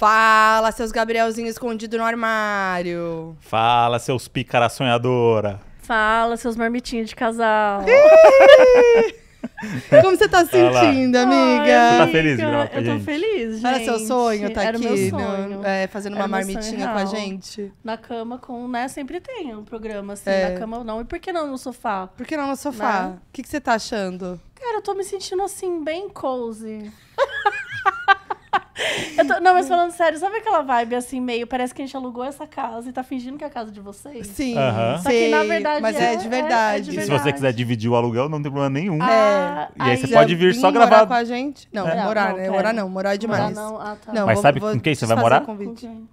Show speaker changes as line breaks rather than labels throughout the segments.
Fala, seus Gabrielzinhos escondido no armário.
Fala, seus pícara sonhadora.
Fala, seus marmitinhos de casal.
Como você tá
sentindo, Olá. amiga? Ai, você tá feliz,
Eu tô
gente.
feliz, gente. Era seu sonho tá aqui, né? é, meu sonho. No, é, fazendo Era uma marmitinha com a gente?
Na cama com, né? Sempre tem um programa assim, é. na cama ou não. E por que não no sofá? Por que não no sofá? Né?
O que, que você tá achando?
Cara, eu tô me sentindo assim, bem cozy. Eu tô, não, mas falando sério, sabe aquela vibe assim, meio parece que a gente alugou essa casa
e tá fingindo que é a casa de vocês? Sim. sim. Só que na verdade mas é, é de é, é verdade. é de E se você quiser
dividir o aluguel, não tem problema nenhum. É. E aí você pode vir só morar gravar. com
a gente? Não, É. morar, Não, né? Morar não, morar é demais. Morar não, ah, tá.
Não, Mas vou- sabe vou com quem você vai morar? Com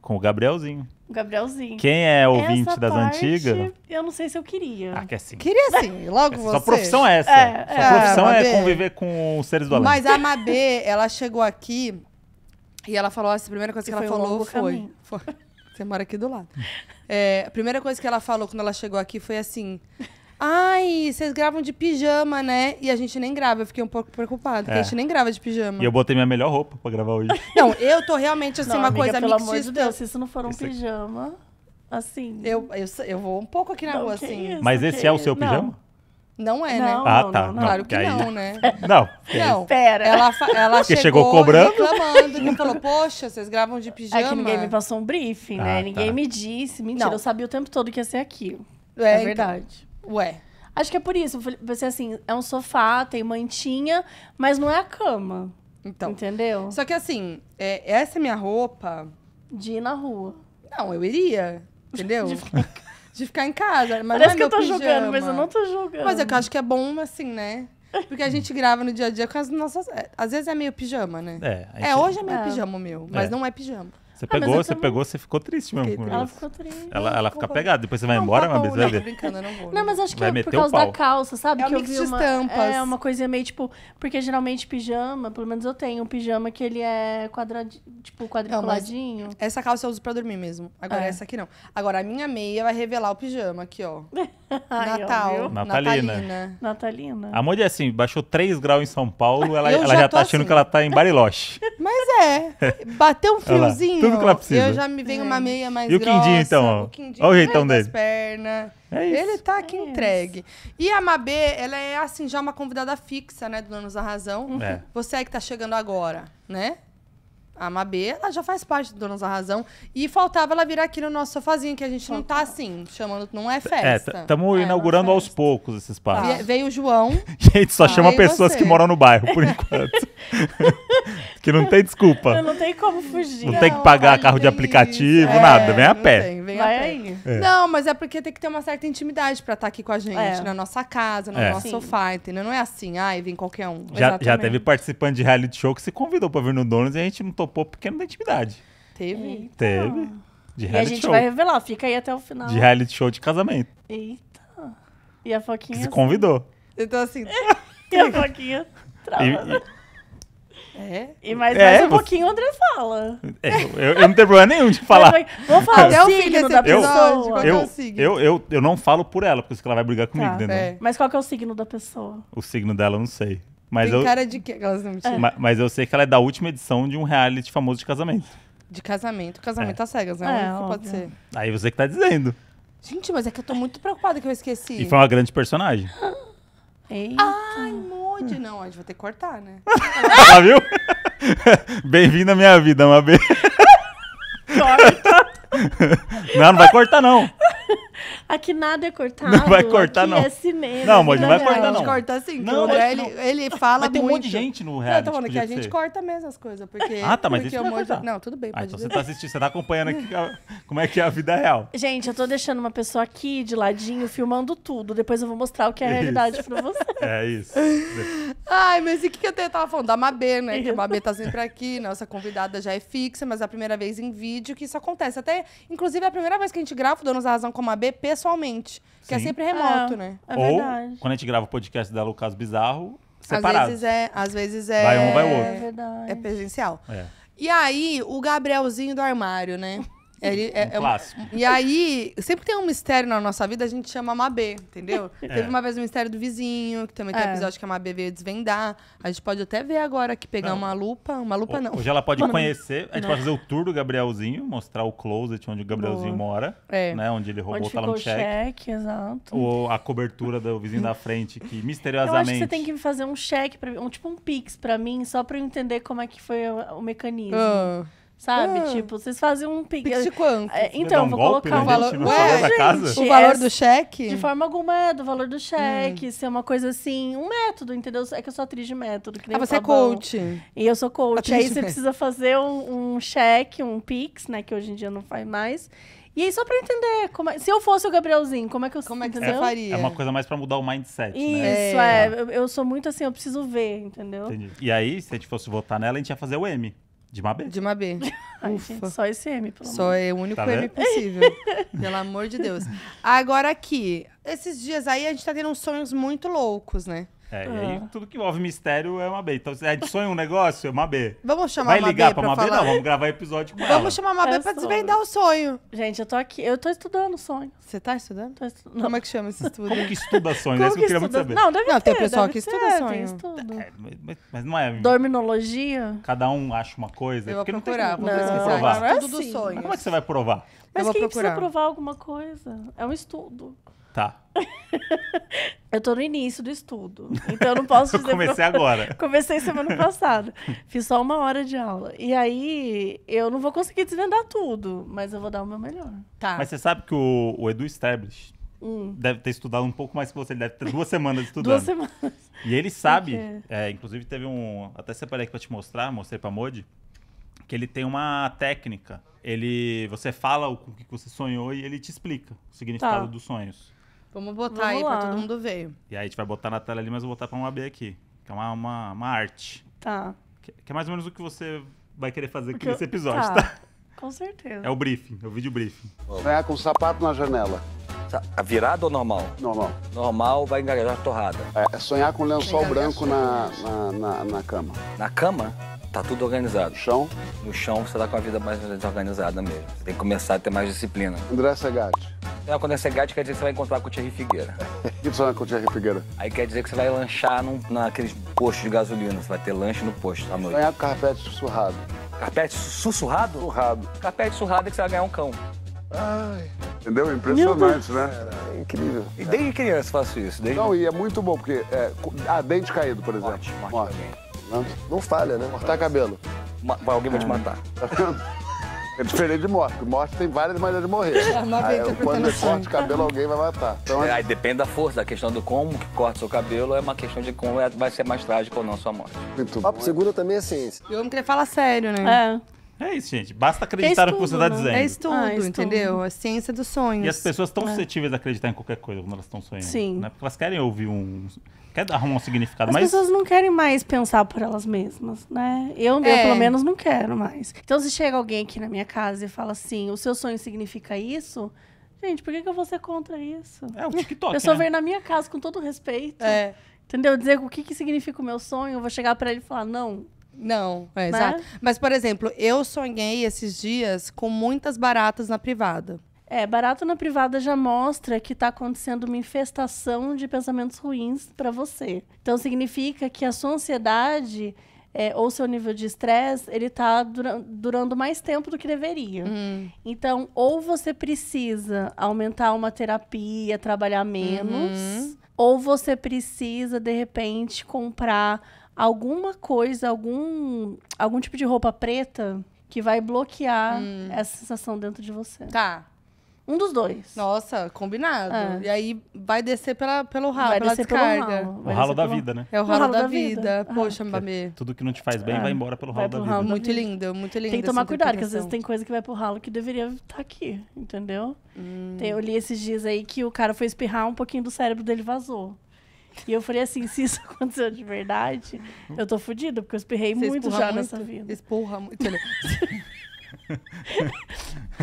Com o
Gabrielzinho.
O Gabrielzinho. Quem é ouvinte
Essa das parte, antigas?
Eu não sei se eu queria. Ah, quer é sim. Queria sim, logo você. Sua profissão é essa. É, Sua é. profissão ah, é conviver com
os seres do além. Mas a
Mabê, ela chegou aqui e ela falou, assim, a primeira coisa que, ela falou um foi, foi, Você mora aqui do lado. É, a primeira coisa que ela falou quando ela chegou aqui foi assim. Ai, vocês gravam de pijama, né? E a gente nem grava. Eu fiquei um pouco preocupada, é. porque a é. gente nem grava de pijama. E eu
botei minha melhor roupa pra gravar hoje.
Não, eu tô realmente, assim, não, uma amiga, coisa pelo mixista. amor de Deus, se isso não for um pijama, assim... Eu, eu, eu vou um pouco aqui na não, rua, assim. Isso, Mas esse é, é o seu pijama? Não. Não é, né? não, né? Ah, tá. Não, não, claro que aí... não, né?
Não.
espera. Ela, ela Porque chegou, chegou cobrando.
reclamando. E falou,
poxa, vocês gravam de pijama. É que ninguém me passou
um briefing, né? ah, né? Tá. Ninguém me disse. Mentira, eu sabia o tempo todo que ia ser aquilo. É, é então, verdade. Então... Ué. Acho que é por isso. Você, assim, é um sofá, tem mantinha, mas não é a cama. Então. Entendeu?
Só que, assim, é, essa é minha roupa... De ir na rua. Não, eu iria. Entendeu? De ficar de ficar em casa. Mas é Parece é que eu tô pijama. julgando, mas eu não tô julgando. Mas é que eu acho que é bom, assim, né? Porque a gente grava no dia a dia com as nossas. Às vezes é meio pijama, né? É,
é hoje é meio é. pijama o meu, mas é. não é pijama. Você ah, pegou, você pegou, você ficou triste mesmo com ela. Ela ficou triste. Ela, ela fica pegada, depois você vai não, embora, tá bom, mas não, vai brincando, não vou. Não, mas acho que vai é por causa da calça, sabe? É um mix eu vi uma, É uma coisa meio tipo, porque geralmente pijama, pelo menos eu tenho um pijama que
ele é quadradinho, tipo quadriculadinho. Não, essa calça eu uso para dormir mesmo. Agora é. essa aqui não. Agora a minha meia vai revelar o pijama aqui, ó. Natal. Natalina. Natalina. A
Modi é assim, baixou 3 graus em São Paulo, ela, ela já, já tá achando assim. que ela tá em Bariloche.
Mas é. Bateu um friozinho tudo que ela precisa. Eu já me venho uma meia mais E o grossa, então?
O Quindim, Olha o jeitão dele.
Perna. É isso. Ele tá aqui é entregue. Isso. E a Mabê, ela é, assim, já uma convidada fixa, né, do Donos da Razão. É. Você é que tá chegando agora, né? A Mabê, ela já faz parte do Donos da Razão. E faltava ela vir aqui no nosso sofazinho, que a gente não tá assim, chamando, não é, é tá, festa. Estamos é, é, inaugurando é
aos poucos esse espaço. Veio o João. gente, só tá. chama pessoas você. que moram no bairro, por enquanto. que não tem desculpa. não
tem como fugir. Não, não tem que
pagar carro de aplicativo, é, nada. Vem a pé. Tem,
vem Vai a pé. aí. É. Não, mas é porque tem que ter uma certa intimidade pra estar tá aqui com a gente, é. na nossa casa, no é. nosso Sim. sofá, entendeu? Não é assim, ai, vem qualquer um. Já, já, teve
participante de reality show que se convidou pra vir no Donuts e a gente não topou porque não tem intimidade. Teve. Eita. Teve. De reality show. E a gente show. vai
revelar,
fica aí até o final. De reality show de casamento. Eita. E a Foquinha. Que se assim. convidou. Então assim. e a Foquinha. Trava. E, e... Né? É. E mais, é, mais um você... pouquinho o André fala. É,
eu, eu, não tenho problema nenhum de falar. Vamos vou falar até o signo da pessoa. É eu, eu, eu, eu, eu não falo por ela, porque ela vai brigar comigo, tá, entendeu? É.
Mas qual que é o signo da
pessoa?
O signo dela eu não sei. Mas Tem eu, cara de que elas não é. mas, mas eu sei que ela é da última edição de um reality famoso de casamento.
De casamento. Casamento é. às cegas, né? É, pode ser.
Aí você que tá dizendo.
Gente, mas é que eu tô muito preocupada que eu esqueci. E foi uma grande personagem. Eita. Ai, mude. Hum. Não, a gente vai ter que cortar, né? ah, viu?
Bem-vindo à minha vida, Mabê. Corta. Não, não vai cortar, não.
Aqui nada é cortado. Não vai cortar, aqui não. é cinema. Não,
mas não vai é cortar, não.
A gente corta sim. Não, ele, ele fala mas muito. tem um monte de gente
no reality. Não, tô falando que, a gente ser.
corta mesmo as coisas, porque... Ah, tá, mas isso não monte... Não, tudo bem, ah, então você tá
assistindo, você tá acompanhando aqui como é que é a vida real.
Gente, eu tô deixando uma pessoa aqui, de ladinho, filmando tudo. Depois eu vou mostrar o que é a isso. realidade pra
você. É isso. Ai, mas e o que, que eu tava falando? Da Mabê, né? Que a Mabê tá sempre aqui, né? nossa convidada já é fixa, mas é a primeira vez em vídeo que isso acontece. Até, inclusive, é a primeira vez que a gente grava o Donos da Razão com a Mabê, pessoalmente. Que é sempre remoto, né? É, né? é Ou, verdade.
quando a gente grava o podcast dela, o caso bizarro, separado. Às vezes
é, às vezes é, Vai um, vai É outro. verdade. é presencial. É. E aí, o Gabrielzinho do armário, né? É, ele é, um é clássico. E aí, sempre que tem um mistério na nossa vida, a gente chama a Mabê, entendeu? É. Teve uma vez o mistério do vizinho, que também tem é. episódio que a Mabê veio desvendar. A gente pode até ver agora que pegar não. uma lupa. Uma lupa o, não. Hoje ela pode conhecer. A gente né. pode fazer o
tour do Gabrielzinho, mostrar o closet onde o Gabrielzinho Boa. mora. É. Né, onde ele roubou onde o talão de cheque.
exato.
Ou a cobertura do vizinho da frente, que misteriosamente. Eu acho que você tem
que fazer um cheque, um, tipo um pix pra mim, só pra eu entender como é que foi o, o mecanismo. Uh. Sabe? Ah. Tipo, vocês fazem um pix. Pix de quanto? É, então, um vou golpe, colocar um né, valor. Ué, casa? o valor é, do cheque? De forma alguma é do valor do hum. cheque. Hum. Ser uma coisa assim, um método, entendeu? É que eu sou atriz de método. Que nem ah, você é coach. E eu sou coach. Atriz aí você precisa fazer um, um cheque, um pix, né? Que hoje em dia não faz mais. E aí, só pra entender, é, se eu fosse o Gabrielzinho, como é que eu Como é que entendeu? você faria? É uma
coisa mais pra mudar o mindset, Isso, né?
Isso, é. é. Eu, eu, sou muito assim, eu preciso ver, entendeu? Entendi.
E aí, se a gente fosse votar nela, a gente ia fazer o M.
De B. De uma B. só esse M, pelo Só é o único tá M possível. pelo amor de Deus. Agora aqui, esses dias aí a gente tá tendo uns sonhos muito loucos, né?
É, e aí ah. tudo que envolve mistério é uma B. Então, se a gente sonha um negócio, é uma B.
Vamos chamar
Vai uma ligar B pra uma
B? Não, vamos gravar episódio com ela. Vamos chamar uma
é B pra sobre. desvendar o sonho. Gente, eu tô aqui, eu tô estudando sonho. Você tá estudando? Tô estudando. Como é que chama esse estudo? Como que
estuda sonho? Como é isso que, eu queria estuda... muito saber. Não, deve não, ter, tem pessoal que ser, estuda sonho. Tem estudo. É, mas, mas não é...
Dorminologia?
Cada um acha uma coisa. É eu vou procurar, não tem... vou não, Provar. é tudo do assim. sonho. Mas como é que você vai provar? Mas quem precisa provar
alguma coisa? É um estudo. Tá. eu tô no início do estudo. Então eu não posso dizer. eu comecei pra... agora. Comecei semana passada. Fiz só uma hora de aula. E aí eu não vou conseguir desvendar tudo, mas eu vou dar o meu melhor. Tá. Mas você
sabe que o, o Edu Stablish hum. deve ter estudado um pouco mais que você. Ele deve ter duas semanas estudando. duas semanas. E ele sabe, é, inclusive teve um. Até separei aqui pra te mostrar, mostrei pra Modi que ele tem uma técnica. Ele, você fala o que você sonhou e ele te explica o significado tá. dos sonhos.
Vamos botar Vamos aí lá. pra todo mundo ver.
E aí a gente vai botar na tela ali, mas vou botar pra um ab aqui. Que é uma, uma, uma arte. Tá. Que, que é mais ou menos o que você vai querer fazer Porque aqui nesse episódio, tá. tá?
Com certeza. É
o briefing, é o vídeo briefing. Vai com o sapato na janela. Tá, a virada ou normal? Normal. Normal vai engajar a torrada. É, é sonhar com lençol branco na, na, na, na cama. Na cama? Tá tudo organizado. No chão? No chão você tá com a vida mais desorganizada mesmo. Você tem que começar a ter mais disciplina. André Segatti. Não, quando é Segatti quer dizer que você vai encontrar com o Thierry Figueira. O que funciona com o Thierry Figueira? Aí quer dizer que você vai lanchar num, naqueles postos de gasolina. Você vai ter lanche no posto à noite. Sonhar com carpete sussurrado. Carpete sussurrado? Surrado. Carpete surrado é que você vai ganhar um cão.
Ai. Entendeu? Impressionante, né? É incrível. E desde criança faço isso. Desde... Não, e
é muito bom, porque.
É, ah, dente caído, por exemplo. Morte, morte. morte. Não, não falha, né? Cortar cabelo. Ma alguém vai te é. matar. Tá é diferente de morte. Morte tem várias maneiras de morrer. É, aí, quando você corta o cabelo, alguém vai matar. Então, é,
aí depende da força, da questão do como que corta seu cabelo, é uma questão de como é, vai ser mais trágico ou não a sua morte. Muito Papo bom. também é ciência.
Eu não queria falar sério, né? É. É isso,
gente. Basta acreditar no que você está né? dizendo. É estudo,
ah, é entendeu? A ciência dos sonhos. E as pessoas estão é.
suscetíveis a acreditar em qualquer coisa quando elas estão sonhando. Sim. Né? Porque elas querem ouvir um. Quer arrumar um significado, as mas. As pessoas
não querem mais pensar por elas mesmas, né? Eu, eu, é. pelo menos, não quero mais. Então, se chega alguém aqui na minha casa e fala assim: o seu sonho significa isso. Gente, por que, que eu vou ser contra isso? É o TikTok. A pessoa né? vem na minha casa com todo respeito. É.
Entendeu? Dizer o que, que
significa o meu sonho, eu vou chegar para ele e falar: não, não,
é, né? exato. Mas, por exemplo, eu sonhei esses dias com muitas baratas na privada. É,
barato na privada já mostra que está acontecendo uma infestação de pensamentos ruins para você. Então significa que a sua ansiedade é, ou seu nível de estresse ele está dura durando mais tempo do que deveria. Hum. Então, ou você precisa aumentar uma terapia, trabalhar menos, uhum. ou você precisa de repente comprar alguma coisa, algum, algum tipo de roupa preta que vai bloquear hum. essa sensação dentro de você. Tá. Um dos
dois. Nossa, combinado. É. E aí vai descer pela, pelo ralo, vai pela descarga. Ralo. O ralo da pelo... vida, né? É o ralo, o ralo da, da, vida. vida. Ah. Poxa, ah. Mbamê. Tudo que não te faz bem é. vai embora pelo ralo, da, ralo vida. da vida. muito lindo, muito lindo. Tem que tomar cuidado, que às vezes tem
coisa que vai pro ralo que deveria estar tá aqui, entendeu? Hum. Tem, eu li esses dias aí que o cara foi espirrar, um pouquinho do cérebro dele vazou. E eu falei assim, se isso aconteceu de verdade, eu tô fodida, porque eu espirrei Você muito já muito, nessa vida. Esporra muito.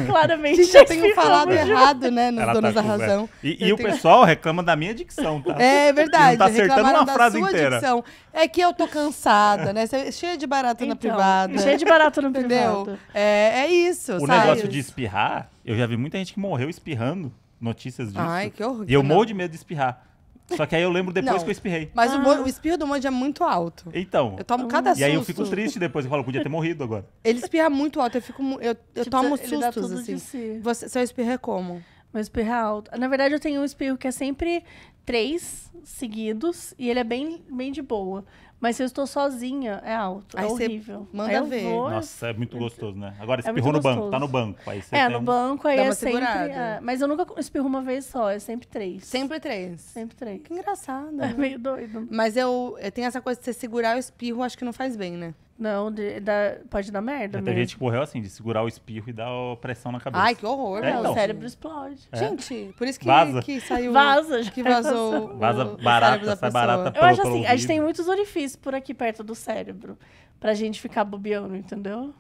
Claramente. Gente, eu tenho falado errado, né?
Nos Ela donos tá da razão. E, e o pessoal reclama da minha dicção, tá? É tá verdade. Ele tá acertando uma frase inteira. Dicção. É que eu tô cansada, né? É cheia de barata então, na privada. Cheia de barata no privado. É, é isso. O negócio de
espirrar, eu já vi muita gente que morreu espirrando notícias disso. Ai, que horror. E eu morro de medo de espirrar. Só que aí eu lembro depois Não, que eu espirrei. Mas ah. o, o,
espirro do Moji é muito alto. Então. Eu tomo cada e susto. E aí eu fico triste
depois. Eu falo, podia ter morrido agora.
Ele espirra muito alto. Eu, fico, eu, eu tipo, tomo sustos, assim. Si. Você, seu espirro é como?
Meu espirro é alto. Na verdade, eu tenho um espirro que é sempre três seguidos. E ele é bem, bem de boa. Mas se eu estou sozinha, é alto. É aí é horrível. Manda aí eu ver. Vou,
Nossa, é muito gostoso, né? Agora é espirrou é no banco, tá no banco. Aí você é, no um... banco aí Dá é sempre. É,
mas eu nunca espirro uma vez só, é sempre três. Sempre três. Sempre três. Que engraçado. É né? meio doido. Mas eu, eu tenho essa coisa de você segurar o espirro, acho que não faz bem, né? Não, de, da, pode dar merda. Tem mesmo. gente
que morreu assim, de segurar o espirro e dar pressão na cabeça. Ai, que horror, é, então. O cérebro
explode.
É. Gente, por isso que, Vaza. que saiu. Vaza, que vazou. Vaza o, barata, o sai barata pelo, Eu acho assim, a gente tem muitos orifícios por aqui perto do cérebro. Pra gente ficar bobeando, entendeu?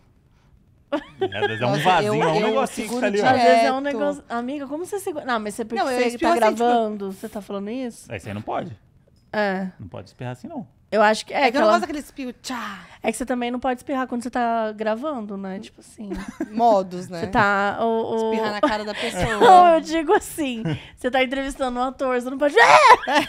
É, às vezes é um vazio, é um negocinho que tá ali, ó. Às vezes é um negócio. Amiga, como você segura. Não, mas você, não, você tá assim, tipo, gravando, tipo... você tá falando isso? Aí você não pode. É.
Não pode esperar assim, não.
Eu acho que é. É que eu não gosto daquele espirro. Tchá. É que você também não pode espirrar quando você tá gravando, né? Tipo assim. Modos, né? Você tá. O, o... Espirrar na cara da pessoa. não, eu digo assim. Você tá entrevistando um ator, você não pode. É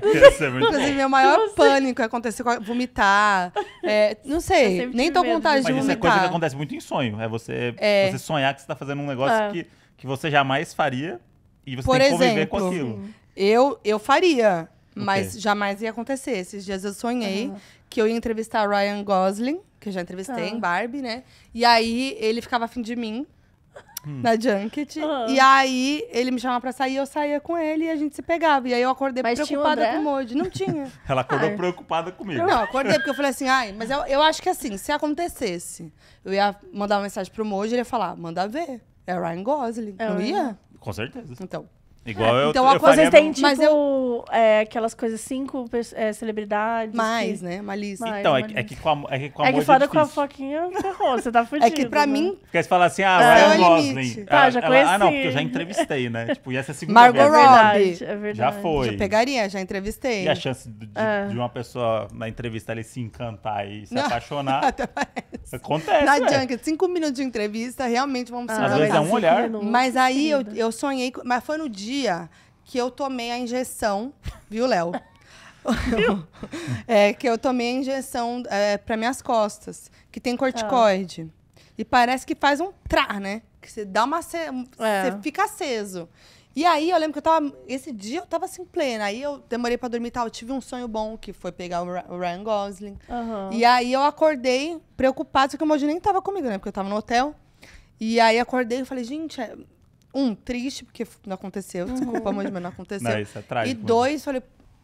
muito... Inclusive, meu
maior pânico é acontecer com vomitar. É, não sei, nem tô com vontade de vomitar. Mas isso é coisa que
acontece muito em sonho. É você, é. você sonhar que você tá fazendo um negócio é. que, que você jamais faria e você Por tem que exemplo, conviver com aquilo.
Eu, eu faria. Mas okay. jamais ia acontecer. Esses dias eu sonhei uhum. que eu ia entrevistar Ryan Gosling, que eu já entrevistei tá. em Barbie, né? E aí ele ficava afim de mim hum. na Junket. Uhum. E aí ele me chamava pra sair, eu saía com ele e a gente se pegava. E aí eu acordei mas preocupada com o Moji. Não tinha.
Ela acordou preocupada comigo. Não, acordei porque
eu falei assim, ai, mas eu, eu acho que assim, se acontecesse, eu ia mandar uma mensagem pro Moji e ele ia falar, manda ver. É Ryan Gosling. É, não né? ia? Com certeza. Então. Igual é, eu, então, eu a coisa tem, tipo, mas
eu... é, aquelas coisas, cinco é, celebridades. Mais, que... Assim. né? Malícia. Mais, então, é, é, que com a, é que com É que é com a
foquinha, ferrou, você tá fudido. É que pra né? mim...
Porque você fala assim, ah, Ryan é Gosling. Tá, já conheci. Ela, ah, não, porque eu já entrevistei, né? tipo, ia ser é a segunda Margot vez. Margot Robbie. Verdade, é verdade. Já foi. Já pegaria, já entrevistei. E a chance de, de é. uma pessoa na entrevista ele se encantar e se apaixonar... Até parece. Acontece, Na é.
cinco minutos de entrevista, realmente vamos ah, se Às vezes é um olhar. Mas aí eu sonhei, mas foi no dia dia que eu tomei a injeção, viu, Léo? é que eu tomei a injeção é, para minhas costas, que tem corticoide. Ah. E parece que faz um trá, né? Que você dá uma. É. Você é. fica aceso. E aí eu lembro que eu tava. Esse dia eu tava assim, plena. Aí eu demorei pra dormir e tal. Eu tive um sonho bom, que foi pegar o Ryan Gosling. Uhum. E aí eu acordei preocupada, só que o Moji nem tava comigo, né? Porque eu tava no hotel. E aí acordei e falei, gente, é, um, triste, porque não aconteceu, uhum. desculpa, mas não aconteceu. Não, isso é trágico, e né? dois, falei,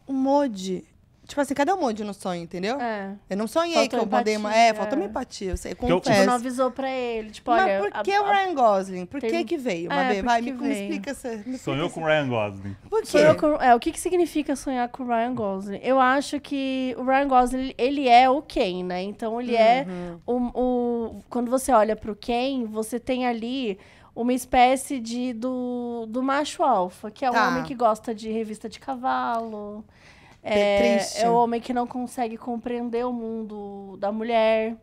um mod. Tipo assim, cadê o um no sonho, entendeu? É. Eu não sonhei faltou que eu empatia, mandei uma. É, é. faltou uma empatia, eu sei, eu confesso. Tipo, não avisou pra ele, tipo, Mas olha... Mas por que a, o Ryan Gosling? Por tem... que que veio, É, Vai, me, veio. me, explica essa... Sonhou
com o Ryan Gosling. Por quê?
Com, é, o que que significa sonhar com o Ryan Gosling? Eu acho que o Ryan Gosling, ele é o Ken, né? Então, ele é uhum. é o, o... Quando você olha pro Ken, você tem ali uma espécie de do, do macho alfa, que é tá. o homem que gosta de revista de cavalo. É, é, é o homem que não consegue compreender o mundo da mulher.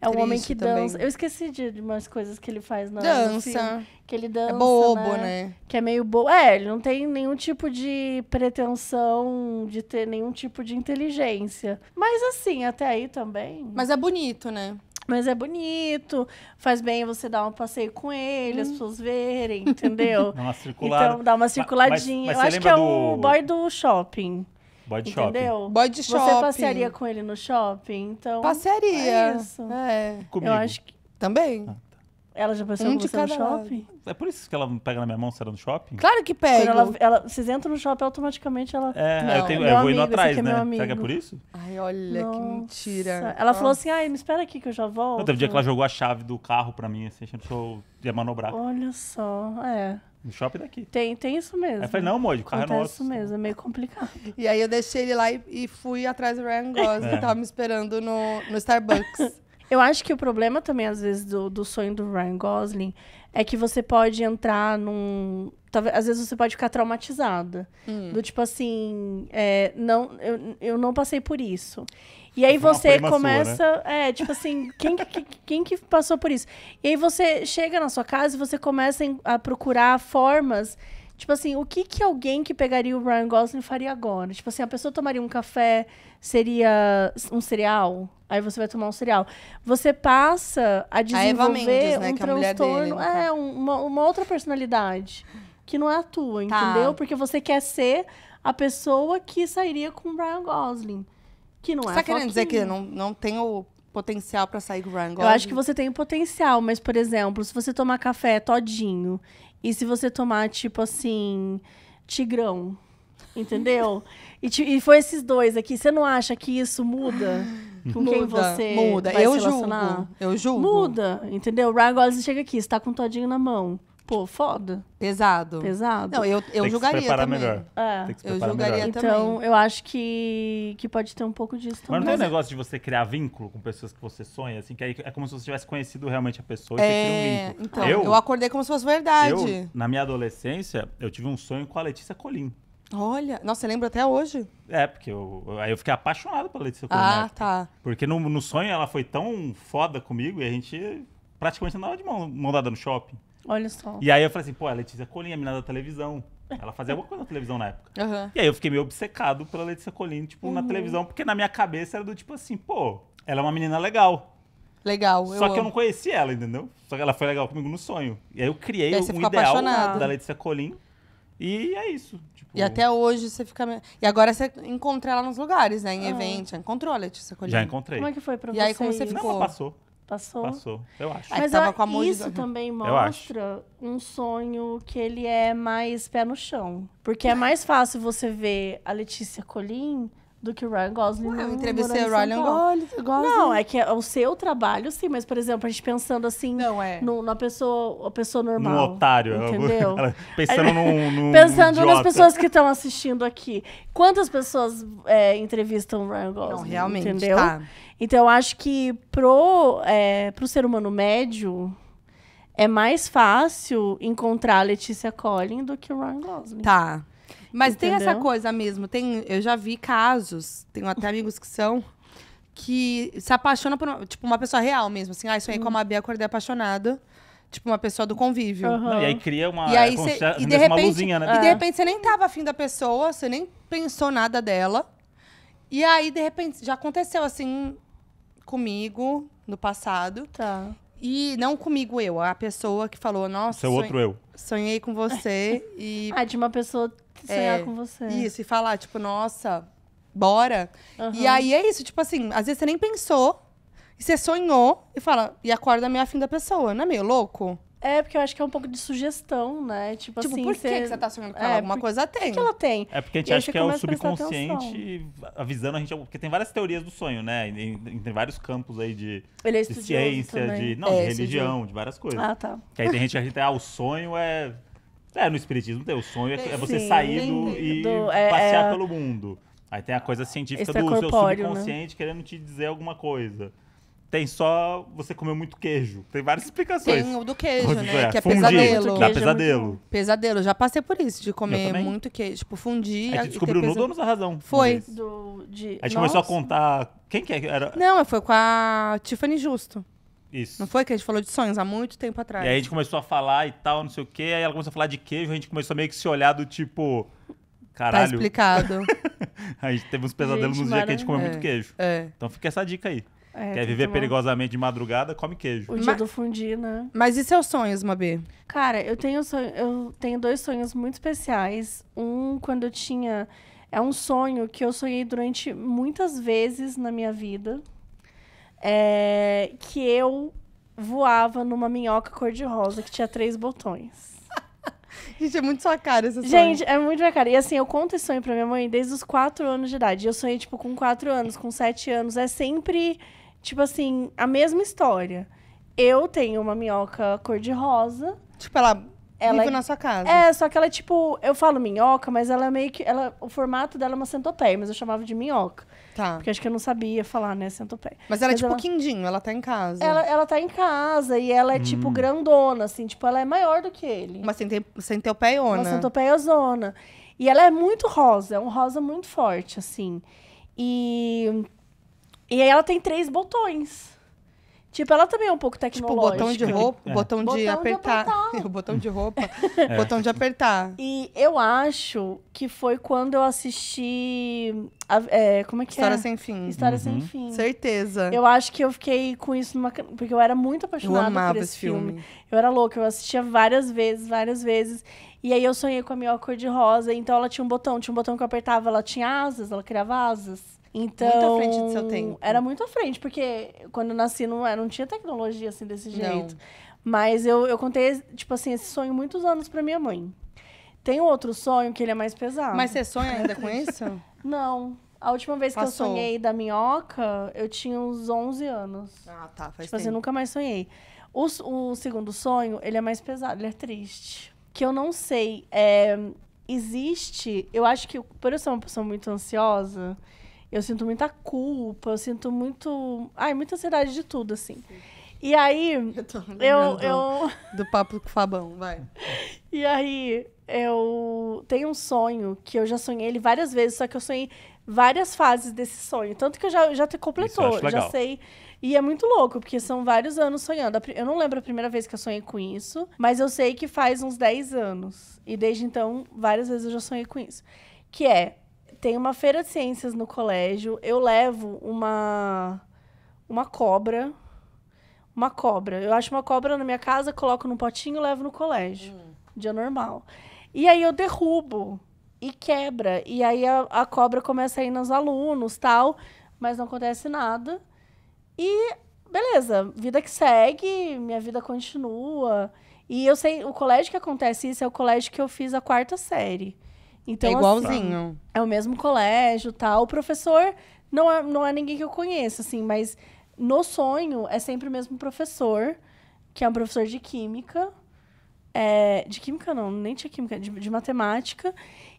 É um homem que dança. Também. Eu esqueci de umas coisas que ele faz na dança. Filme, que ele é dança. É bobo, né? né? Que é meio bobo. É, ele não tem nenhum tipo de pretensão de ter nenhum tipo de inteligência. Mas assim, até aí também. Mas é bonito, né? Mas é bonito, faz bem você dar um passeio com ele, hum. as pessoas verem, entendeu? Dá uma circulada. Então, dá uma circuladinha. Mas, mas Eu acho que é do... o boy do shopping. Boy de entendeu? shopping. Boy de shopping. Você passearia com ele no shopping? Então. Passearia. É isso. É. Comigo. Eu acho que. Também. Ah. Ela já pensou um com no shopping?
É por isso que ela pega na minha mão se era no shopping? Claro que pega. Ela,
ela, vocês entram no shopping, automaticamente ela... É, não, eu, tenho, eu vou indo atrás, é né? É Será que é por isso?
Ai, olha Nossa. que mentira. Ela Nossa. falou
assim, ai, me espera aqui que eu já volto. Não, teve um dia que ela jogou
a chave do carro pra mim, assim, achando que eu ia manobrar.
Olha só, é...
No shopping daqui.
Tem, tem isso mesmo. Aí eu falei, não, amor, o carro é nosso. isso mesmo, é meio complicado. E aí eu deixei ele lá e, e fui atrás do Ryan Gosling, é. que tava me esperando no, no Starbucks. Eu
acho que o problema também, às vezes, do, do sonho do Ryan Gosling é que você pode entrar num. Talvez, às vezes você pode ficar traumatizada. Hum. Do tipo assim, é, não, eu, eu não passei por isso. E aí é você começa. Sua, né? É, tipo assim, quem, que, quem que passou por isso? E aí você chega na sua casa e você começa a procurar formas Tipo assim, o que que alguém que pegaria o Ryan Gosling faria agora? Tipo assim, a pessoa tomaria um café, seria um cereal? Aí você vai tomar um cereal. Você passa a desenvolver a Mendes, né, um é transtorno, dele, tá. é, uma, uma, outra personalidade que não é a tua, tá. entendeu? Porque você quer ser a pessoa que sairia
com o Ryan Gosling, que não você é. Você tá querendo dizer que não, não tem o potencial para sair com o Ryan Gosling? Eu acho que você
tem o potencial, mas por exemplo, se você tomar café todinho e se você tomar, tipo assim, tigrão, entendeu? e, e, foi esses dois aqui. Você não acha que isso muda com muda, quem você muda. vai eu se relacionar? Julgo, eu julgo. Muda, entendeu? Ryan Gosling chega aqui, está com o todinho na mão pô, foda.
Pesado. Pesado. Não, eu, eu Tem que Se preparar também. melhor. É. Tem que se eu preparar julgaria melhor. Então, também.
eu acho que, que pode ter um pouco disso também. Mas não tem um
negócio de você criar vínculo com pessoas que você sonha, assim, que aí é como se você tivesse conhecido realmente a pessoa e é... você cria um é, vínculo. Então, eu, eu acordei como se fosse verdade. Eu, na minha adolescência, eu tive um sonho com a Letícia Colim.
Olha, nossa, você lembra até hoje?
É, porque eu, aí eu fiquei apaixonado pela Letícia Colim. Ah, tá. Porque no, no sonho ela foi tão foda comigo e a gente praticamente andava de mão, mão dada no shopping.
Olha só. E
aí eu falei assim, pô, a Letícia Colin, a menina da televisão. Ela fazia alguma coisa na televisão na época. Uhum. E aí eu fiquei meio obcecado pela Letícia Colin, tipo, uhum. na televisão, porque na minha cabeça era do tipo assim, pô, ela é uma menina legal.
Legal, Só eu que amo. eu não
conhecia ela, entendeu? Só que ela foi legal comigo no sonho. E aí eu criei aí um ideal apaixonado. da Letícia Colin. E é isso. Tipo... E até
hoje você fica. E agora você encontra ela nos lugares, né? Em ah. evento. Já encontrou a Letícia Colin? Já encontrei. Como é que foi pra você? E aí, como você ficou? Não, ela passou. Passou? Passou, eu acho. Mas eu, isso de... também
mostra um sonho que ele é mais pé no chão. Porque é mais fácil você ver a Letícia Colim do que o Ryan Gosling. Ué, eu entrevistei o Ryan Gosling. Não, é que é o seu trabalho, sim, mas, por exemplo, a gente pensando assim não, é. no, na pessoa, a pessoa normal. No otário, entendeu? pensando num, num Pensando idiota. nas pessoas que estão assistindo aqui. Quantas pessoas é, entrevistam o Ryan Gosling? Não, realmente. Entendeu? Tá. Então, eu acho que pro, é, pro ser humano médio é mais fácil encontrar a Letícia Collin do que o Ryan Gosling. Tá. Mas Entendeu? tem essa
coisa mesmo. Tem, eu já vi casos, tenho até amigos que são, que se apaixonam por tipo, uma pessoa real mesmo. Assim, ah, isso aí hum. É com a Bia acordei apaixonada Tipo, uma pessoa do convívio. Uhum. Não, e aí cria uma, e aí é cê, e de repente, uma luzinha, né? E de é. repente você nem tava afim da pessoa, você nem pensou nada dela. E aí, de repente, já aconteceu assim comigo no passado. Tá. E não comigo eu, a pessoa que falou, nossa. Seu sonhei, outro eu. Sonhei com você e. Ah, de uma pessoa sonhar é, com você. Isso, e falar, tipo, nossa, bora. Uhum. E aí é isso, tipo assim, às vezes você nem pensou, e você sonhou e fala, e acorda meio afim da pessoa, não é meio louco? É, porque eu acho que é um pouco de sugestão, né? Tipo, tipo assim, por que, cê... que você tá sonhando com ela? É, Alguma por... coisa tem. O que ela tem? É porque a gente acha que é o subconsciente
avisando a gente. Porque tem várias teorias do sonho, né? Tem vários campos aí de, é de ciência, também. de, não, é, de religião, de várias coisas. Ah, tá. Que aí tem gente que acha que ah, o sonho é. É, no espiritismo tem. O sonho é, é você Sim, sair do, e do, é, passear é. pelo mundo. Aí tem a coisa científica do seu né? subconsciente né? querendo te dizer alguma coisa tem só você comeu muito queijo. Tem várias explicações. Tem o do queijo, né? É. Que é fundir, é pesadelo. Dá pesadelo.
É Pesadelo. Já passei por isso, de comer muito queijo. Tipo, fundir. A gente descobriu no Donos da Razão. Foi. Do, de... A gente Nossa. começou a
contar. Quem é que era?
Não, foi com a Tiffany Justo. Isso. Não foi que a gente falou de sonhos há muito tempo atrás. E aí a gente
começou a falar e tal, não sei o quê. Aí ela começou a falar de queijo, a gente começou a meio que se olhar do tipo. Caralho. Tá explicado. a gente teve uns pesadelos gente, nos dias que a gente comeu é, muito queijo. É. Então fica essa dica aí. É, Quer viver perigosamente de madrugada, come queijo. O
dia do fundi, né? Mas e seus
sonhos, Mabê?
Cara, eu tenho, sonho, eu tenho dois sonhos muito especiais. Um, quando eu tinha. É um sonho que eu sonhei durante muitas vezes na minha vida. É... Que eu voava numa minhoca cor-de-rosa que tinha três botões. Gente, é muito sua cara esse sonho. Gente, é muito minha cara. E assim, eu conto esse sonho pra minha mãe desde os quatro anos de idade. Eu sonhei, tipo, com quatro anos, com sete anos. É sempre Tipo assim, a mesma história. Eu tenho uma minhoca cor-de-rosa. Tipo, ela, ela vive é... na sua casa. É, só que ela é tipo. Eu falo minhoca, mas ela é meio que. Ela, o formato dela é uma centopeia, mas eu chamava de minhoca. Tá. Porque acho que eu não sabia falar, né, centopeia. Mas ela é mas é tipo ela...
quindinho, ela tá em casa.
Ela, ela tá em casa e ela é tipo hum. tipo grandona, assim. Tipo, ela é maior do que ele. Uma cente... centopeiona. Uma centopeiazona. E ela é muito rosa, é um rosa muito forte, assim. E e aí ela tem três botões. Tipo, ela também é um pouco tecnológica. Tipo, botão de é. roupa, é. botão, de, apertar. de apertar. o botão de roupa, é. botão
de apertar.
E eu acho que foi quando eu assisti. A, é, como é que História é? História Sem Fim. História uhum. Sem Fim. Certeza. Eu acho que eu fiquei com isso numa. Porque eu era muito apaixonada eu amava por esse filme. filme. Eu era louca, eu assistia várias vezes, várias vezes. E aí eu sonhei com a minha cor de rosa. Então ela tinha um botão, tinha um botão que eu apertava, ela tinha asas, ela criava asas. Então, muito à então, frente do seu tempo. Era muito à frente, porque quando eu nasci não, não tinha tecnologia assim desse jeito. Não. Mas eu, eu contei, tipo assim, esse sonho muitos anos para minha mãe. Tem outro sonho que ele é mais pesado. Mas você sonha ainda com isso? Não. A última vez Passou. que eu sonhei da minhoca, eu tinha uns 11 anos. Ah, tá. Faz tipo assim, tempo. assim, nunca mais sonhei. O, o segundo sonho, ele é mais pesado, ele é triste. Que eu não sei. É, existe. Eu acho que, por eu ser uma pessoa muito ansiosa, eu sinto muita culpa, eu sinto muito. Ai, muita ansiedade de tudo, assim. Sim. E aí. Eu, eu, do, eu... do papo com o Fabão, vai. E aí, eu tenho um sonho que eu já sonhei ele várias vezes, só que eu sonhei várias fases desse sonho. Tanto que eu já, já te completou, já sei. E é muito louco, porque são vários anos sonhando. Eu não lembro a primeira vez que eu sonhei com isso, mas eu sei que faz uns 10 anos. E desde então, várias vezes eu já sonhei com isso. Que é tem uma feira de ciências no colégio. Eu levo uma uma cobra. Uma cobra. Eu acho uma cobra na minha casa, coloco num potinho levo no colégio. Hum. Dia normal. E aí eu derrubo e quebra. E aí a, a cobra começa a ir nos alunos tal, mas não acontece nada. E beleza, vida que segue, minha vida continua. E eu sei, o colégio que acontece isso é o colégio que eu fiz a quarta série. Então, é assim, igualzinho. Assim, é o mesmo colégio, tal. Tá? O professor não é, não é ninguém que eu conheço, assim, mas no sonho é sempre o mesmo professor, que é um professor de química. É, de química não, nem tinha química, de, de matemática.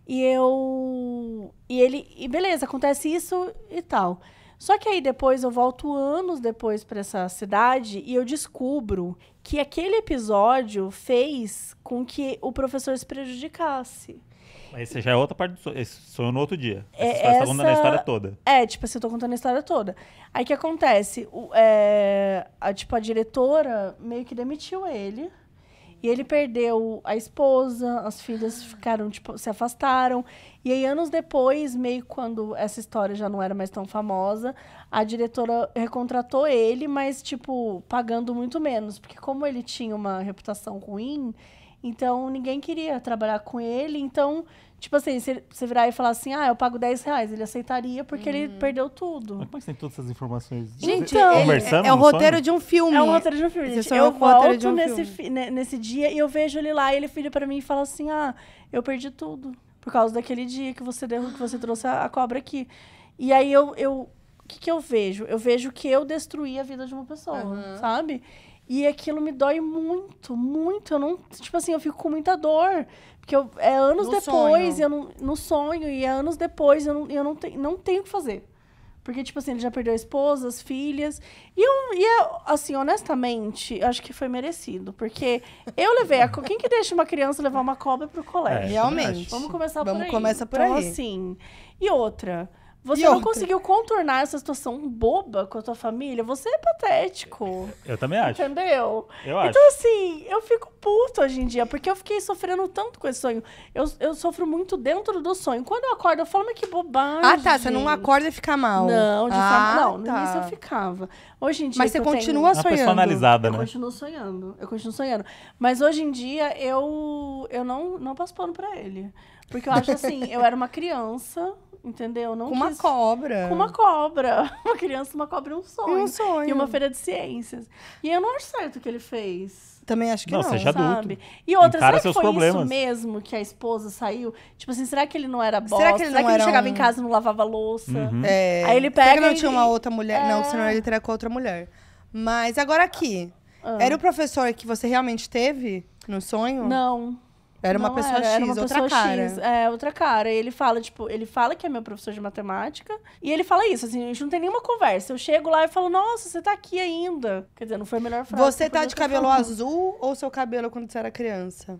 E eu. E ele. E beleza, acontece isso e tal. Só que aí depois eu volto anos depois para essa cidade e eu descubro que aquele episódio fez com que o professor se prejudicasse.
Mas esse já é outra parte do sonho. Esse sonho no outro dia. Essa, é, essa... Tá contando a história toda.
É, tipo assim, eu tô contando a história toda. Aí o que acontece? O, é... a, tipo, a diretora meio que demitiu ele. E ele perdeu a esposa, as filhas ficaram, tipo, se afastaram. E aí, anos depois, meio quando essa história já não era mais tão famosa, a diretora recontratou ele, mas, tipo, pagando muito menos. Porque como ele tinha uma reputação ruim, então, ninguém queria trabalhar com ele. Então, tipo assim, se você virar e falar assim, ah, eu pago 10 reais, ele aceitaria porque uhum. ele perdeu tudo. Mas como é que
tem todas essas informações? Gente, então, conversando, é, é o roteiro de um filme. É o roteiro de um filme. Gente, é eu volto um nesse,
nesse dia e eu vejo ele lá e ele vira para mim e fala assim, ah, eu perdi tudo. Por causa daquele dia que você que você trouxe a, a cobra aqui. E aí eu... eu o que, que eu vejo? Eu vejo que eu destruí a vida de uma pessoa, uhum. sabe? E aquilo me dói muito, muito. Eu não. Tipo assim, eu fico com muita dor. Porque eu, é anos no depois, sonho. eu não. No sonho, e é anos depois, eu não, eu não, te, não tenho o que fazer. Porque, tipo assim, ele já perdeu a esposa, as filhas. E eu, e eu, assim, honestamente, acho que foi merecido. Porque eu levei a. Quem que deixa uma criança levar uma cobra pro colégio? É, realmente. Vamos começar Vamos por aí. Vamos começar por então, aí. assim. E outra. Você e não outra? conseguiu contornar essa situação boba com a tua família? Você é patético. Eu também acho. Entendeu? Eu então, acho. Então, assim, eu fico puto hoje em dia, porque eu fiquei sofrendo tanto com esse sonho. Eu, eu sofro muito dentro do sonho. Quando eu acordo, eu falo, mas que bobagem. Ah, tá. Você não acorda e fica mal. Não, de ah, fato, não. Tá. No início eu ficava. Hoje em dia. Mas você continua tenho... sonhando. analisada, eu né? continuo sonhando. Eu continuo sonhando. Mas hoje em dia, eu, eu não, não passo pano pra ele. Porque eu acho assim, eu era uma criança, entendeu? Não com quis... uma cobra. Com uma cobra. Uma criança, uma cobra e um sonho. E um sonho. E uma feira de ciências. E eu não acho certo o que ele fez. Também acho que não, não seja é sabe? adulto. E outra, Encara será que foi problemas. isso mesmo que a esposa saiu? Tipo assim, será que ele não era bom Será que ele, será que ele chegava um... em casa e não lavava louça? Uhum.
É... Aí ele pega será que não tinha uma outra mulher? É... Não, senão ele teria com outra mulher. Mas agora aqui, ah. era o professor que você realmente teve no sonho? Não. Era uma não, pessoa era, X, era uma outra pessoa cara. X,
é, outra cara. E ele fala, tipo, ele fala que é meu professor de matemática. E ele fala isso, assim, a gente não tem nenhuma conversa. Eu chego lá e falo, nossa, você tá aqui ainda. Quer dizer, não foi a melhor frase. Você tá de cabelo falando.
azul ou seu cabelo quando você era criança?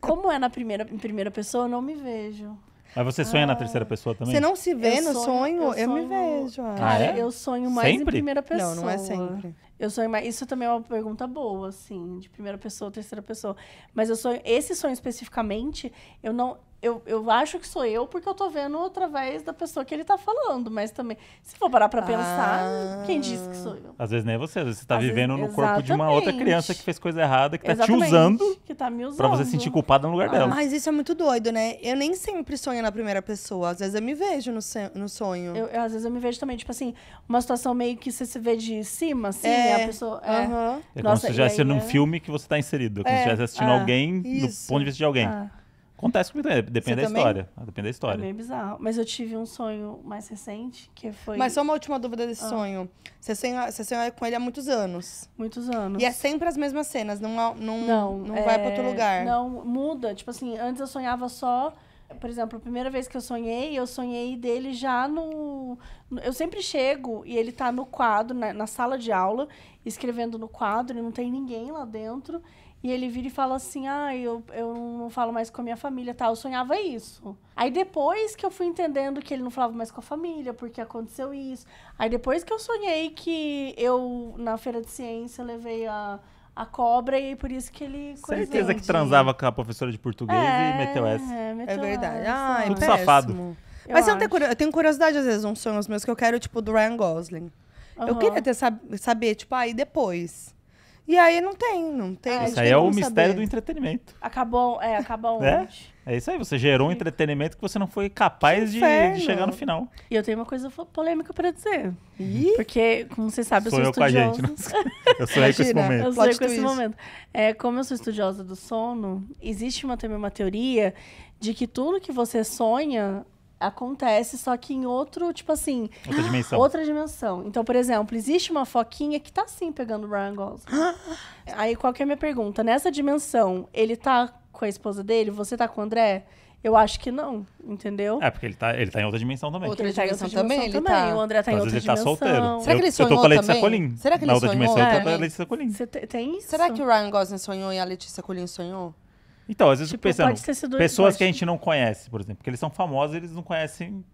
Como
é na primeira, em primeira pessoa, eu não me vejo.
Mas você sonha ah. na terceira pessoa também? Você não
se vê eu no sonho? sonho eu, eu me vejo. Ah, ah é?
Eu sonho mais sempre? em primeira pessoa. Não, não é sempre. Eu sonho mais. Isso também é uma pergunta boa, assim, de primeira pessoa, terceira pessoa. Mas eu sonho. Esse sonho especificamente, eu não eu, eu acho que sou eu porque eu tô vendo através da pessoa que ele tá falando, mas também, se for parar pra pensar, ah. quem disse que sou eu?
Às vezes nem é você, às vezes você tá às vivendo vezes, no corpo de uma outra criança que fez coisa errada, que tá exatamente. te usando,
que tá me usando pra você
sentir culpada no lugar ah.
dela. Mas isso é muito doido, né? Eu nem sempre sonho na primeira pessoa, às vezes eu me vejo no, no sonho. Eu, eu, às vezes eu me vejo também, tipo assim, uma situação meio que você se vê de cima, assim, é. a pessoa... É,
é como Nossa, se estivesse num é... filme
que você tá inserido, é como é. se estivesse assistindo ah. alguém, isso. do ponto de vista de alguém. Ah. Acontece comigo também, depende Você da também? história. Ah, depende da É história. meio
bizarro. Mas eu tive um sonho mais recente, que foi Mas só uma última dúvida desse ah. sonho.
Você sonha, você sonha com ele há muitos anos. muitos anos. E é sempre as mesmas cenas, não, não, não, não vai pra outro é, lugar. Não,
muda. Tipo assim, antes eu sonhava só. Por exemplo, a primeira vez que eu sonhei, eu sonhei dele já no. no- Eu sempre chego e ele tá no quadro, na, né, na sala de aula, escrevendo no quadro, e não tem ninguém lá dentro. E ele vira e fala assim: ah, eu, eu não falo mais com a minha família, tá? Eu sonhava isso. Aí depois que eu fui entendendo que ele não falava mais com a família, porque aconteceu isso. Aí depois que eu sonhei que eu, na feira de ciência, levei a, a cobra e por isso que ele Certeza que transava com a professora de português é, e meteu essa. É, meteu é verdade. Essa. Ai, Tudo péssimo. safado. Eu Mas eu,
tenho, eu tenho curiosidade, às vezes, uns sonhos meus que eu quero, tipo, do Ryan Gosling. Uhum. Eu queria ter, saber, tipo, aí ah, depois. E aí não tem, não tem. isso aí é o mistério saber. do entretenimento. Acabou, é, acabou
é? onde?
É isso aí, você gerou um entretenimento que você não foi capaz de, de, chegar no final.
E eu tenho uma coisa polêmica para dizer. Ih? Porque, como você sabe, eu sou, estudiosa. Com a gente, né? eu sou aí com esse momento. Eu sou aí com esse momento. É, como eu sou estudiosa do sono, existe uma, também uma teoria de que tudo que você sonha acontece, só que em outro, tipo assim. Outra dimensão. Outra dimensão. Então, por exemplo, existe uma foquinha que tá sim pegando o Ryan Gosling. Aí qual que é a minha pergunta? Nessa dimensão, ele tá com a esposa dele? Você tá com o André? Eu acho que não, entendeu?
É, porque ele tá, ele tá em outra dimensão também. Outra ele
tá dimensão, outra também, dimensão também. Tá... O André
tá em outra dimensão. Mas Ele tá solteiro. Será que ele sonhou eu, eu tô com a Letícia também? Colin. Será que ele Na outra sonhou? Dimensão, Eu tô com a Letícia Colin. Você tem isso? Será que o Ryan Gosling sonhou e a Letícia Colin sonhou? Então, às vezes tipo, pensando, pode ter sido pessoas que
a gente não conhece, por exemplo, porque eles são famosos, eles não conhecem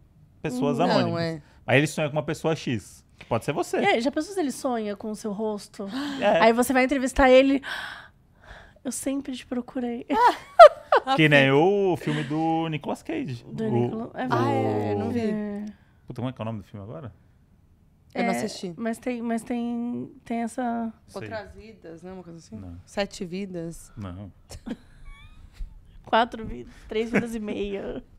pessoas não, anônimas. É. Aí ele sonha com uma pessoa X. Que pode ser você. É, já
pensou se ele sonha com o seu rosto? É. Aí você vai entrevistar ele. Eu sempre te procurei. Ah,
que nem o filme do Nicolas Cage. Do o, Nicolas... É, ah, é, não vi. É. Puta, como é que é o nome do filme agora? Eu é, não assisti.
Mas tem, mas tem, tem essa.
Sei. Outras vidas, né? Uma coisa assim? Não. Sete vidas.
Não.
Quatro vidas, três vidas e meia.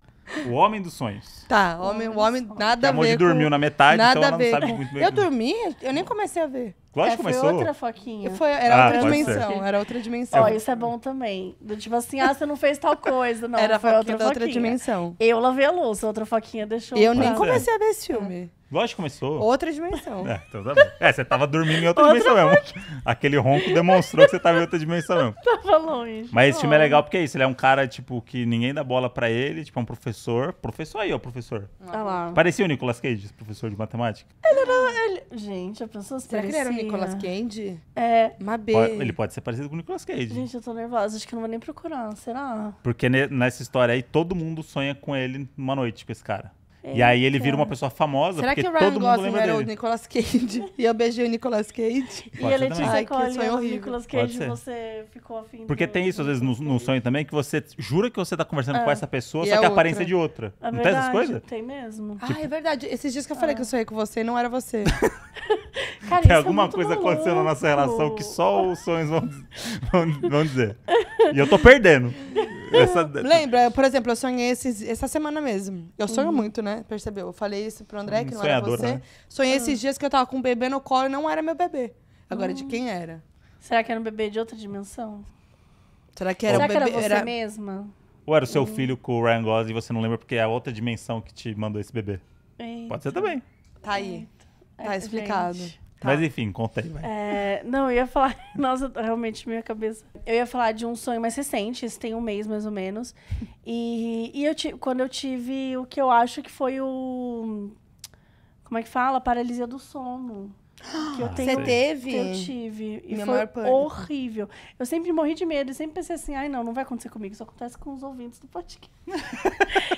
O Homem dos Sonhos.
Tá, homem, o Homem nada a
ver. A dormiu na metade, então nada então ela não sabe muito bem. Eu dormi? Eu nem comecei a ver. Lógico é, que começou. Foi outra foquinha. Foi, era ah, outra dimensão, ser. era outra dimensão. Ó, isso é bom também. Do, tipo assim, ah, você não fez tal coisa. Não, era foi outra, da outra dimensão. Eu lavei a louça, outra foquinha deixou. Eu nem comecei a ver esse
filme. É.
Lógico que começou.
Outra dimensão. É,
então tá bom. É, você tava dormindo em outra, outra dimensão parte. mesmo. Aquele ronco demonstrou que você tava em outra dimensão mesmo.
Tava longe. Mas esse time é legal
porque é isso. Ele é um cara, tipo, que ninguém dá bola pra ele. Tipo, é um professor. Professor aí, ó, professor. Ah lá. Parecia o Nicolas Cage, professor de matemática.
Ele era... Ele... Gente, a pessoa se Será parecia. que ele era o Nicolas Cage? É. Mabê. Ele pode ser parecido com o Nicolas Cage. Gente, eu tô nervosa. Acho que eu não vou nem procurar. Será? Porque
nessa história aí, todo mundo sonha com ele numa noite, com esse cara. É, e aí ele vira uma pessoa famosa, Será que o Ryan todo mundo Gosling era dele. o
Nicolas Cage? E eu beijei o Nicolas Cage? e ele te sacou o Nicolas
Cage você ficou afim Porque
do- tem isso, às vezes, no, no sonho também, que você jura que você tá conversando com é. essa pessoa, só é que a aparência é de outra. É Não tem essas coisas?
Tem mesmo.
Ah, tipo- é verdade. Esses dias que eu falei é. que eu sonhei com você, não era você. Cara, isso Tem é alguma muito coisa acontecendo na nossa relação
que só os sonhos vão, vão, vão dizer.
E eu tô perdendo. Essa... Lembra, por exemplo, eu sonhei esses, essa semana mesmo. Eu sonho uhum. muito, né? Percebeu? Eu falei isso pro André, que não Sonhador, era você. Né? Sonhei esses hum. dias que eu tava com um bebê no colo e não era meu bebê. Agora, de hum. quem era? Será que era um bebê de outra dimensão? Será que era Será um bebê? Que era você era... mesma?
Ou era o seu hum.
filho com o Ryan Gosling e você não lembra porque é a outra dimensão que te mandou esse bebê? Eita. Pode ser
também. Tá aí. Eita. Tá é, explicado. Gente. Tá. Mas enfim, conta aí, vai. É, não, eu ia falar. Nossa, realmente minha cabeça. Eu ia falar de um sonho mais recente, isso tem um mês mais ou menos. E, e eu quando eu tive o que eu acho que foi o. Como é que fala? Paralisia do sono. Que eu tenho, Você teve? Que eu tive. E Minha foi maior horrível. Eu sempre morri de medo. E sempre pensei assim, ai não, não vai acontecer comigo. Isso acontece com os ouvintes do podcast.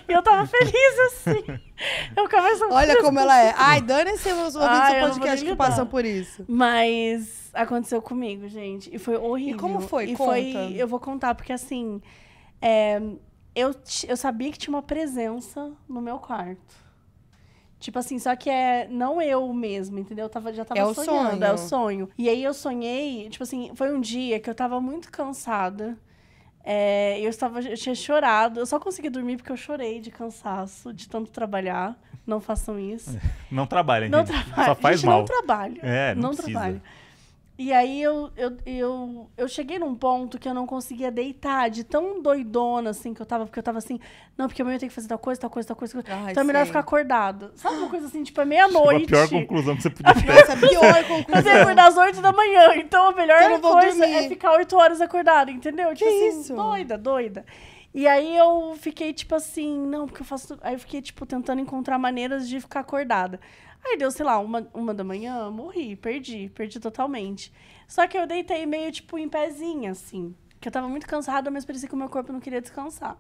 e eu tava feliz assim. Eu conversando Olha como ela é. Ai, dane-se os ouvintes ai, do podcast que passam por isso. Mas aconteceu comigo, gente. E foi horrível. E como foi? E Conta. foi. Eu vou contar, porque assim. É, eu, eu sabia que tinha uma presença no meu quarto. Tipo assim, só que é não eu mesmo, entendeu? Eu tava, já tava é sonhando, sonho. é o sonho. E aí eu sonhei, tipo assim, foi um dia que eu tava muito cansada. É, eu estava, eu tinha chorado. Eu só consegui dormir porque eu chorei de cansaço, de tanto trabalhar. Não façam isso.
Não trabalhem. Não trabalhe. Só faz mal. Não trabalhe. É, não, não trabalha.
E aí eu, eu, eu, eu cheguei num ponto que eu não conseguia deitar de tão doidona assim que eu tava, porque eu tava assim, não, porque amanhã eu tenho que fazer tal coisa, tal coisa, tal coisa. Ai, então é melhor ficar acordado. Sabe uma coisa assim, tipo, é meia-noite. Tipo, a pior conclusão que você podia ter. Nossa, a pior conclusão. Mas é acordar às 8 da manhã, então a melhor então coisa é dormir. é ficar oito horas acordado, entendeu? Tipo que assim, isso? doida, doida. E aí eu fiquei tipo assim, não, porque eu faço. Aí eu fiquei, tipo, tentando encontrar maneiras de ficar acordada. Aí deu, sei lá, uma, uma da manhã, morri, perdi, perdi totalmente. Só que eu deitei meio, tipo, em pezinha, assim. Que eu tava muito cansada, mas parecia que o meu corpo não queria descansar.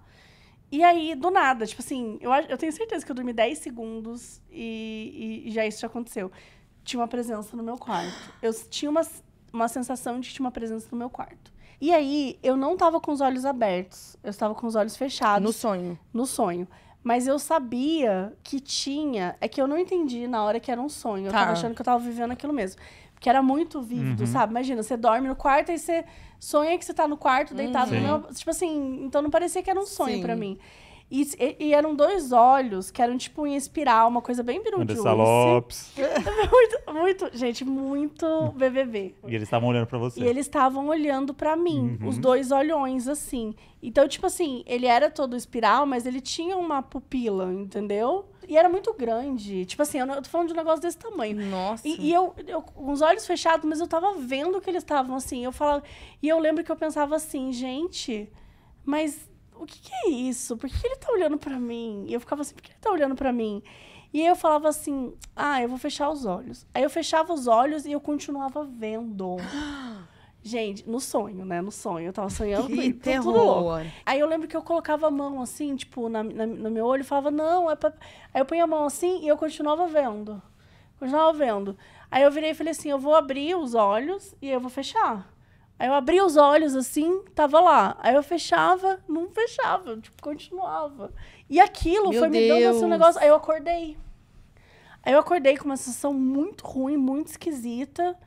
E aí, do nada, tipo assim, eu, eu tenho certeza que eu dormi 10 segundos e, e já isso já aconteceu. Tinha uma presença no meu quarto. Eu tinha uma, uma sensação de que tinha uma presença no meu quarto. E aí, eu não tava com os olhos abertos. Eu estava com os olhos fechados. No sonho. No sonho. Mas eu sabia que tinha. É que eu não entendi na hora que era um sonho. Eu tá. tava achando que eu tava vivendo aquilo mesmo. Porque era muito vívido, uhum. sabe? Imagina, você dorme no quarto e você sonha que você tá no quarto, deitado uhum. no meu. Tipo assim, então não parecia que era um sonho para mim. E, e, eram dois olhos que eram tipo em espiral, uma coisa bem Beetlejuice. Lopes. muito, muito, gente, muito BBB. E eles estavam olhando para você. E eles estavam olhando para mim, uhum. os dois olhões assim. Então, tipo assim, ele era todo espiral, mas ele tinha uma pupila, entendeu? E era muito grande. Tipo assim, eu, eu tô falando de um negócio desse tamanho. Nossa. E, e eu, eu, com os olhos fechados, mas eu tava vendo que eles estavam assim. Eu falava. E eu lembro que eu pensava assim, gente, mas o que, que é isso? Por que ele tá olhando para mim? E eu ficava assim, por que ele tá olhando para mim? E aí eu falava assim, ah, eu vou fechar os olhos. Aí eu fechava os olhos e eu continuava vendo. Gente, no sonho, né? No sonho. Eu tava sonhando que tudo, terror. tudo louco. Aí eu lembro que eu colocava a mão assim, tipo, na, na no meu olho e falava, não, é pra... Aí eu punha a mão assim e eu continuava vendo. Continuava vendo. Aí eu virei e falei assim, eu vou abrir os olhos e eu vou fechar. Aí eu abria os olhos assim, tava lá. Aí eu fechava, não fechava, tipo, continuava. E aquilo Meu foi Deus. me dando assim um negócio. Aí eu acordei. Aí eu acordei com uma sensação muito ruim, muito esquisita.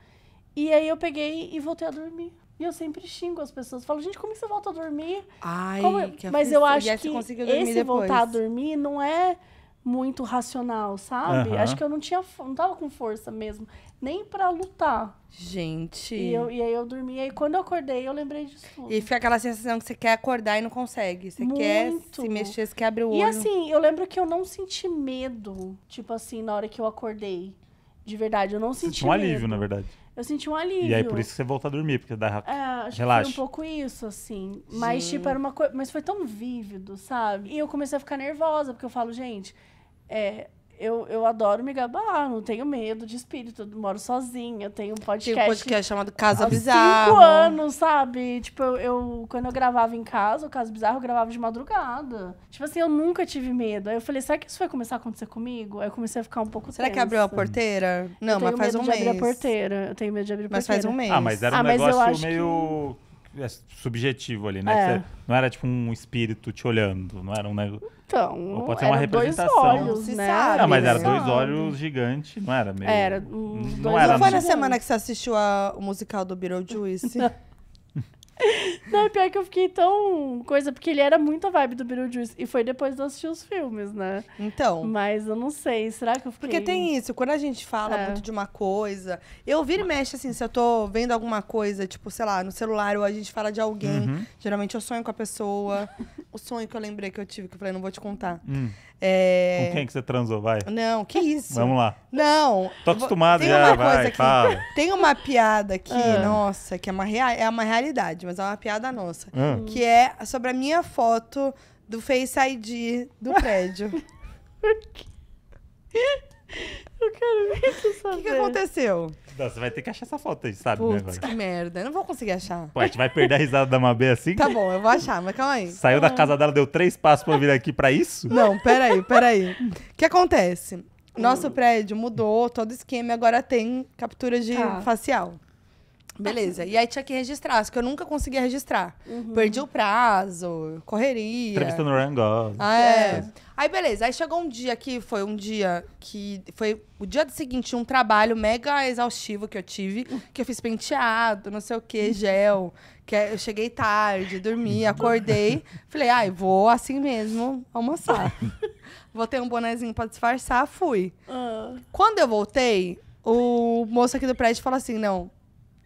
E aí eu peguei e voltei a dormir. E eu sempre xingo as pessoas. Falo, gente, como que você volta a dormir? Ai, como... que Mas eu acho que esse depois. voltar a dormir não é muito racional, sabe? Acho que eu não tinha, não tava com força mesmo nem para lutar.
Gente. E, eu, e aí eu dormi. E quando eu acordei, eu lembrei disso tudo. E fica aquela sensação que você quer acordar e não consegue. Você Muito. quer se mexer, você quer abrir o olho. E assim,
eu lembro que eu não senti medo, tipo assim, na hora que eu acordei. De verdade, eu não senti, senti um medo. alívio, na verdade. Eu senti um alívio. E aí por isso que você
voltou a dormir, porque dá é, acho relaxa. Que foi
um pouco isso, assim. Mas, Sim. tipo, era uma coisa. Mas foi tão vívido, sabe? E eu comecei a ficar nervosa, porque eu falo, gente, é, eu, eu adoro me gabar, não tenho medo de espírito, eu moro sozinha, tenho um podcast. Tem um podcast
chamado Casa Bizarro. cinco anos,
sabe? Tipo, eu, eu, quando eu gravava em casa, o Casa Bizarro, eu gravava de madrugada. Tipo assim, eu nunca tive medo. Aí eu falei, será que isso vai começar a acontecer comigo? Aí eu comecei a ficar um pouco Será tensa. que abriu a porteira? Não, mas faz um mês. Eu tenho medo de abrir a porteira. Eu tenho medo de abrir a porteira. Mas faz ah, um mês. Ah, mas era um ah, negócio
meio... Que é subjetivo ali, né? É. não era tipo um espírito te olhando, não era um negócio. Né, então, Ou pode ser uma representação. Olhos, né? sabe, não, mas né? era dois olhos gigantes, não era mesmo. Era. Um, não, dois... era foi na semana
que você assistiu a, o musical do Beetlejuice? Não, pior que eu fiquei tão coisa, porque ele era muito a vibe do Beetlejuice. E foi depois de eu assistir os filmes, né? Então. Mas eu não sei, será que eu fiquei. Porque tem isso, quando a gente fala é. muito de uma coisa. Eu viro e mexe assim, se eu tô vendo alguma coisa, tipo, sei lá, no celular, ou a gente fala de alguém. Uhum. Geralmente eu sonho com a pessoa. o sonho que eu lembrei que eu tive, que eu falei, não vou te contar. Hum. É... Com quem que você transou, vai? Não, que isso? Vamos lá. Não. Tô acostumado tem já, vai, fala. Tem uma piada aqui, ah. nossa, que é uma, rea... é uma realidade, mas é uma piada nossa. Ah. Que é sobre a minha foto do Face ID do prédio. Por quê? Eu quero muito saber. O que, que, aconteceu?
Nossa, você vai ter que achar essa foto aí, sabe? Né, Putz, né,
que merda. Eu não vou conseguir achar. Pô, a gente vai perder a
risada da Mabê assim? Tá
bom, eu vou achar, mas calma aí. Saiu ah. da casa dela,
deu três passos pra vir aqui pra isso? Não,
peraí, peraí. O que acontece? Nosso prédio mudou, todo esquema agora tem captura de tá. facial. Beleza. E aí tinha que registrar, porque que eu nunca conseguia registrar. Uhum. Perdi o prazo, correria. Entrevista no Rango. Ah, é. é. Aí, beleza. Aí chegou um dia que foi um dia que. Foi o dia seguinte, um trabalho mega exaustivo que eu tive, que eu fiz penteado, não sei o que, gel. Que é, eu cheguei tarde, dormi, uhum. acordei. Falei, ai, ah, vou assim mesmo almoçar. Botei um bonezinho pra disfarçar, fui. Uh. Quando eu voltei, o moço aqui do prédio falou assim: não,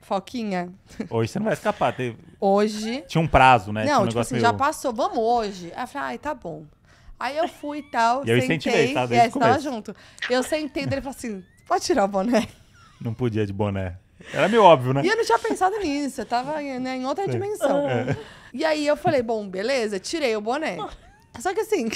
Foquinha.
Hoje você não vai escapar. Teve... Hoje. Tinha um prazo, né? Não, um tipo assim, meio... já
passou, vamos hoje. Aí eu falei, ai, tá bom. Aí eu fui e tal. E eu incentivei, tá? Desde e é, aí, tava junto. Eu sentei dele e falei assim: pode tirar o boné.
Não podia de boné. Era meio óbvio, né? E eu
não tinha pensado nisso, eu tava né, em outra Sei. dimensão. É. E aí eu falei, bom, beleza, tirei o boné. Só que assim,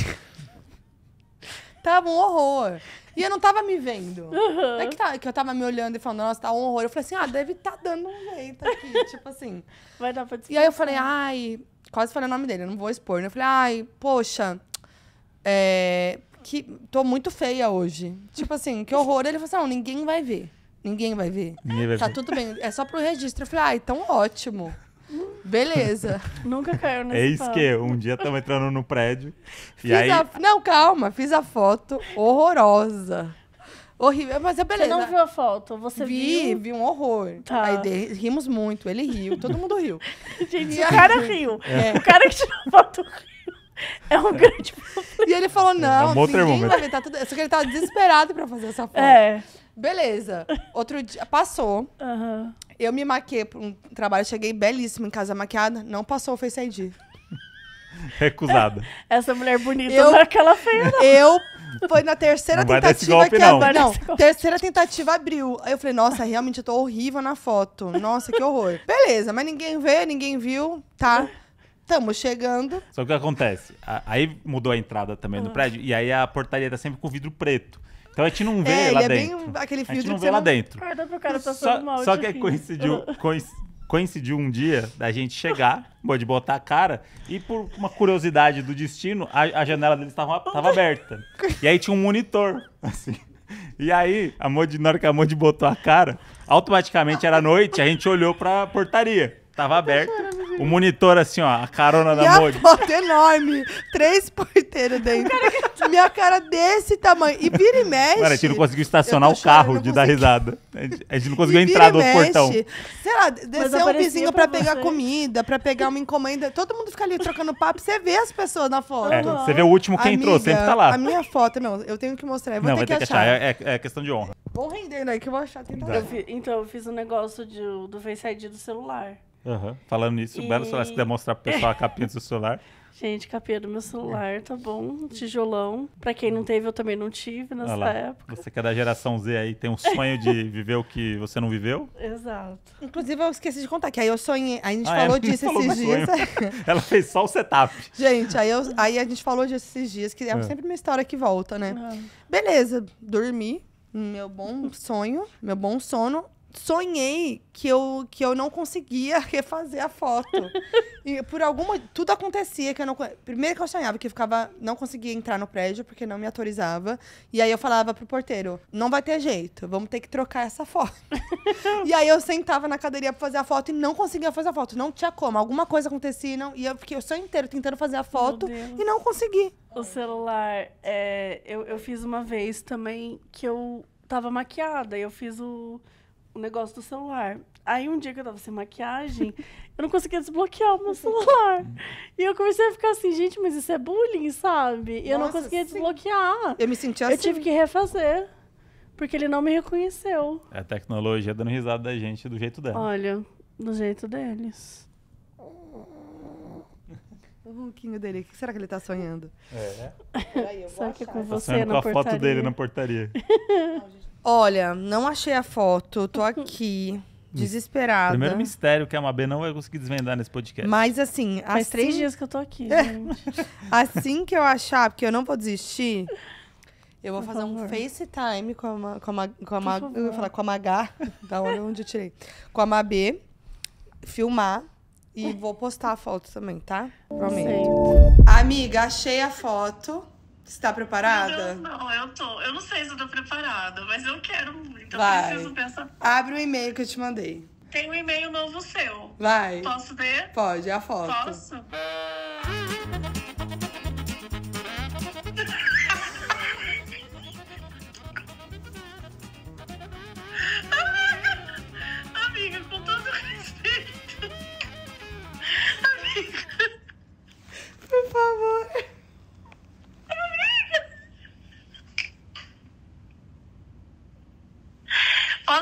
tava um horror. E eu não tava me vendo. Uhum. Não é que, tá, que eu tava me olhando e falando, nossa, tá um horror. Eu falei assim, ah, deve tá dando um jeito aqui, tipo assim. Vai dar pra E aí eu falei, ai, quase falei o nome dele, eu não vou expor. Né? Eu falei, ai, poxa, é, que tô muito feia hoje. Tipo assim, que horror. Ele falou assim: não, ninguém vai ver. Ninguém vai ver. Ninguém vai tá ver. tudo bem. É só pro registro. Eu falei, ah, então ótimo. Beleza. Nunca caiu nesse é isso que
um dia tava entrando no prédio. Fiz e aí... A...
Não, calma. Fiz a foto horrorosa. Horrível, mas é beleza. Você não viu
a foto? Você vi, viu?
Vi, um horror. Tá. Aí de, rimos muito, ele riu, todo mundo riu. Gente, e o aí, cara riu. É. O cara que tirou a foto riu. É um grande problema. E ele falou, não, é um ninguém vai tudo. Só que ele tava desesperado pra fazer essa foto. É. Beleza. Outro dia, passou. Uhum. Eu me maquei pra um trabalho, cheguei belíssima em casa maquiada, não passou o Face ID.
Recusada.
É, essa mulher bonita eu, não é aquela feia, não. Eu foi na terceira não tentativa golpe, que não. não, não terceira tentativa abriu. Aí eu falei, nossa, realmente eu tô horrível na foto. Nossa, que horror. Beleza, mas ninguém vê, ninguém viu, tá? Estamos chegando.
Só que o que acontece? A, aí mudou a entrada também no ah. prédio, e aí a portaria tá sempre com vidro preto. Então a gente não vê é, lá é dentro. Bem, aquele filtro a gente não vê lá não... dentro.
Acorda pro cara passando tá só, mal. Só que coincidiu,
coincidiu um dia da gente chegar, de botar a cara, e por uma curiosidade do destino, a, a janela deles estava aberta. E aí tinha um monitor, assim. E aí, a Modi, na hora que a Modi botou a cara, automaticamente era noite, a gente olhou pra portaria. Tava aberta. O monitor, assim, ó, a carona da Minha A foto
enorme. Três porteiros dentro. Minha cara desse tamanho. E vira e mexe. Cara, a gente não conseguiu
estacionar o carro de dar risada. A gente, não conseguiu E entrar no portão. Sei
lá, descer um vizinho pra pra pegar comida, pra pegar uma encomenda. Todo mundo fica ali trocando papo. Você vê as pessoas na foto. É, você vê o último que entrou, sempre tá lá. A minha foto, não, eu tenho que mostrar. Eu vou Não, vai ter que achar. É,
é- é questão de honra.
Vou render, né? que eu vou achar. Eu fi- então, eu fiz um negócio de- do Face ID do celular.
Uhum. Falando nisso, e... belo celular. Se quiser mostrar pro pessoal a capinha do seu celular.
Gente, capinha do meu celular, tá bom. Tijolão. Pra quem não teve, eu também não tive nessa época.
Você que é da geração Z aí, tem um sonho de viver o que você não viveu?
Exato. Inclusive, eu esqueci de contar que aí eu sonhei. a gente ah, é? falou disso falou esses dias.
ela fez só o setup.
Gente, aí, eu, aí a gente falou disso esses dias, que é, é. sempre uma história que volta, né? É. Beleza, dormi. Meu bom sonho, meu bom sono sonhei que eu, que eu não conseguia refazer a foto. e por alguma. Tudo acontecia que eu não. Primeiro que eu sonhava que eu ficava. Não conseguia entrar no prédio porque não me autorizava. E aí eu falava pro porteiro: não vai ter jeito, vamos ter que trocar essa foto. e aí eu sentava na cadeirinha pra fazer a foto e não conseguia fazer a foto. Não tinha como. Alguma coisa acontecia e, não, e eu fiquei o sonho inteiro tentando fazer a foto e não consegui.
O celular, é, eu, eu fiz uma vez também que eu tava maquiada. Eu fiz o o negócio do celular. Aí um dia que eu tava sem maquiagem, eu não conseguia desbloquear o meu celular. E eu comecei a ficar assim, gente, mas isso é bullying, sabe? E eu não conseguia sim. desbloquear. Eu me sentia assim. Eu tive que refazer. Porque ele não me reconheceu.
É a tecnologia dando risada da gente do jeito dela.
Olha, do
jeito deles. O ronquinho dele, o que será que ele tá sonhando? É. Peraí, que achar. com você tá na com a portaria. foto dele na portaria. Olha, não achei a foto, tô aqui. Hum. desesperada. Primeiro mistério
que a Mabê não vai conseguir desvendar nesse podcast. Mas
assim. Faz assim... três dias que eu tô aqui, gente. assim que eu achar, porque eu não vou desistir, eu vou Por fazer favor. um FaceTime com a, com a, com a, Ma, eu vou falar, com a Magá, da onde eu tirei. Com a Mabê, filmar e vou postar a foto também, tá? Prometo. Amiga, achei a foto. Está preparada? Não,
não, eu tô. Eu não sei se eu tô preparada, mas eu quero muito. Vai. Eu preciso dessa.
Abre o e-mail que eu te mandei.
Tem um e-mail novo seu. Vai. Posso ver? Pode, é a foto. Posso?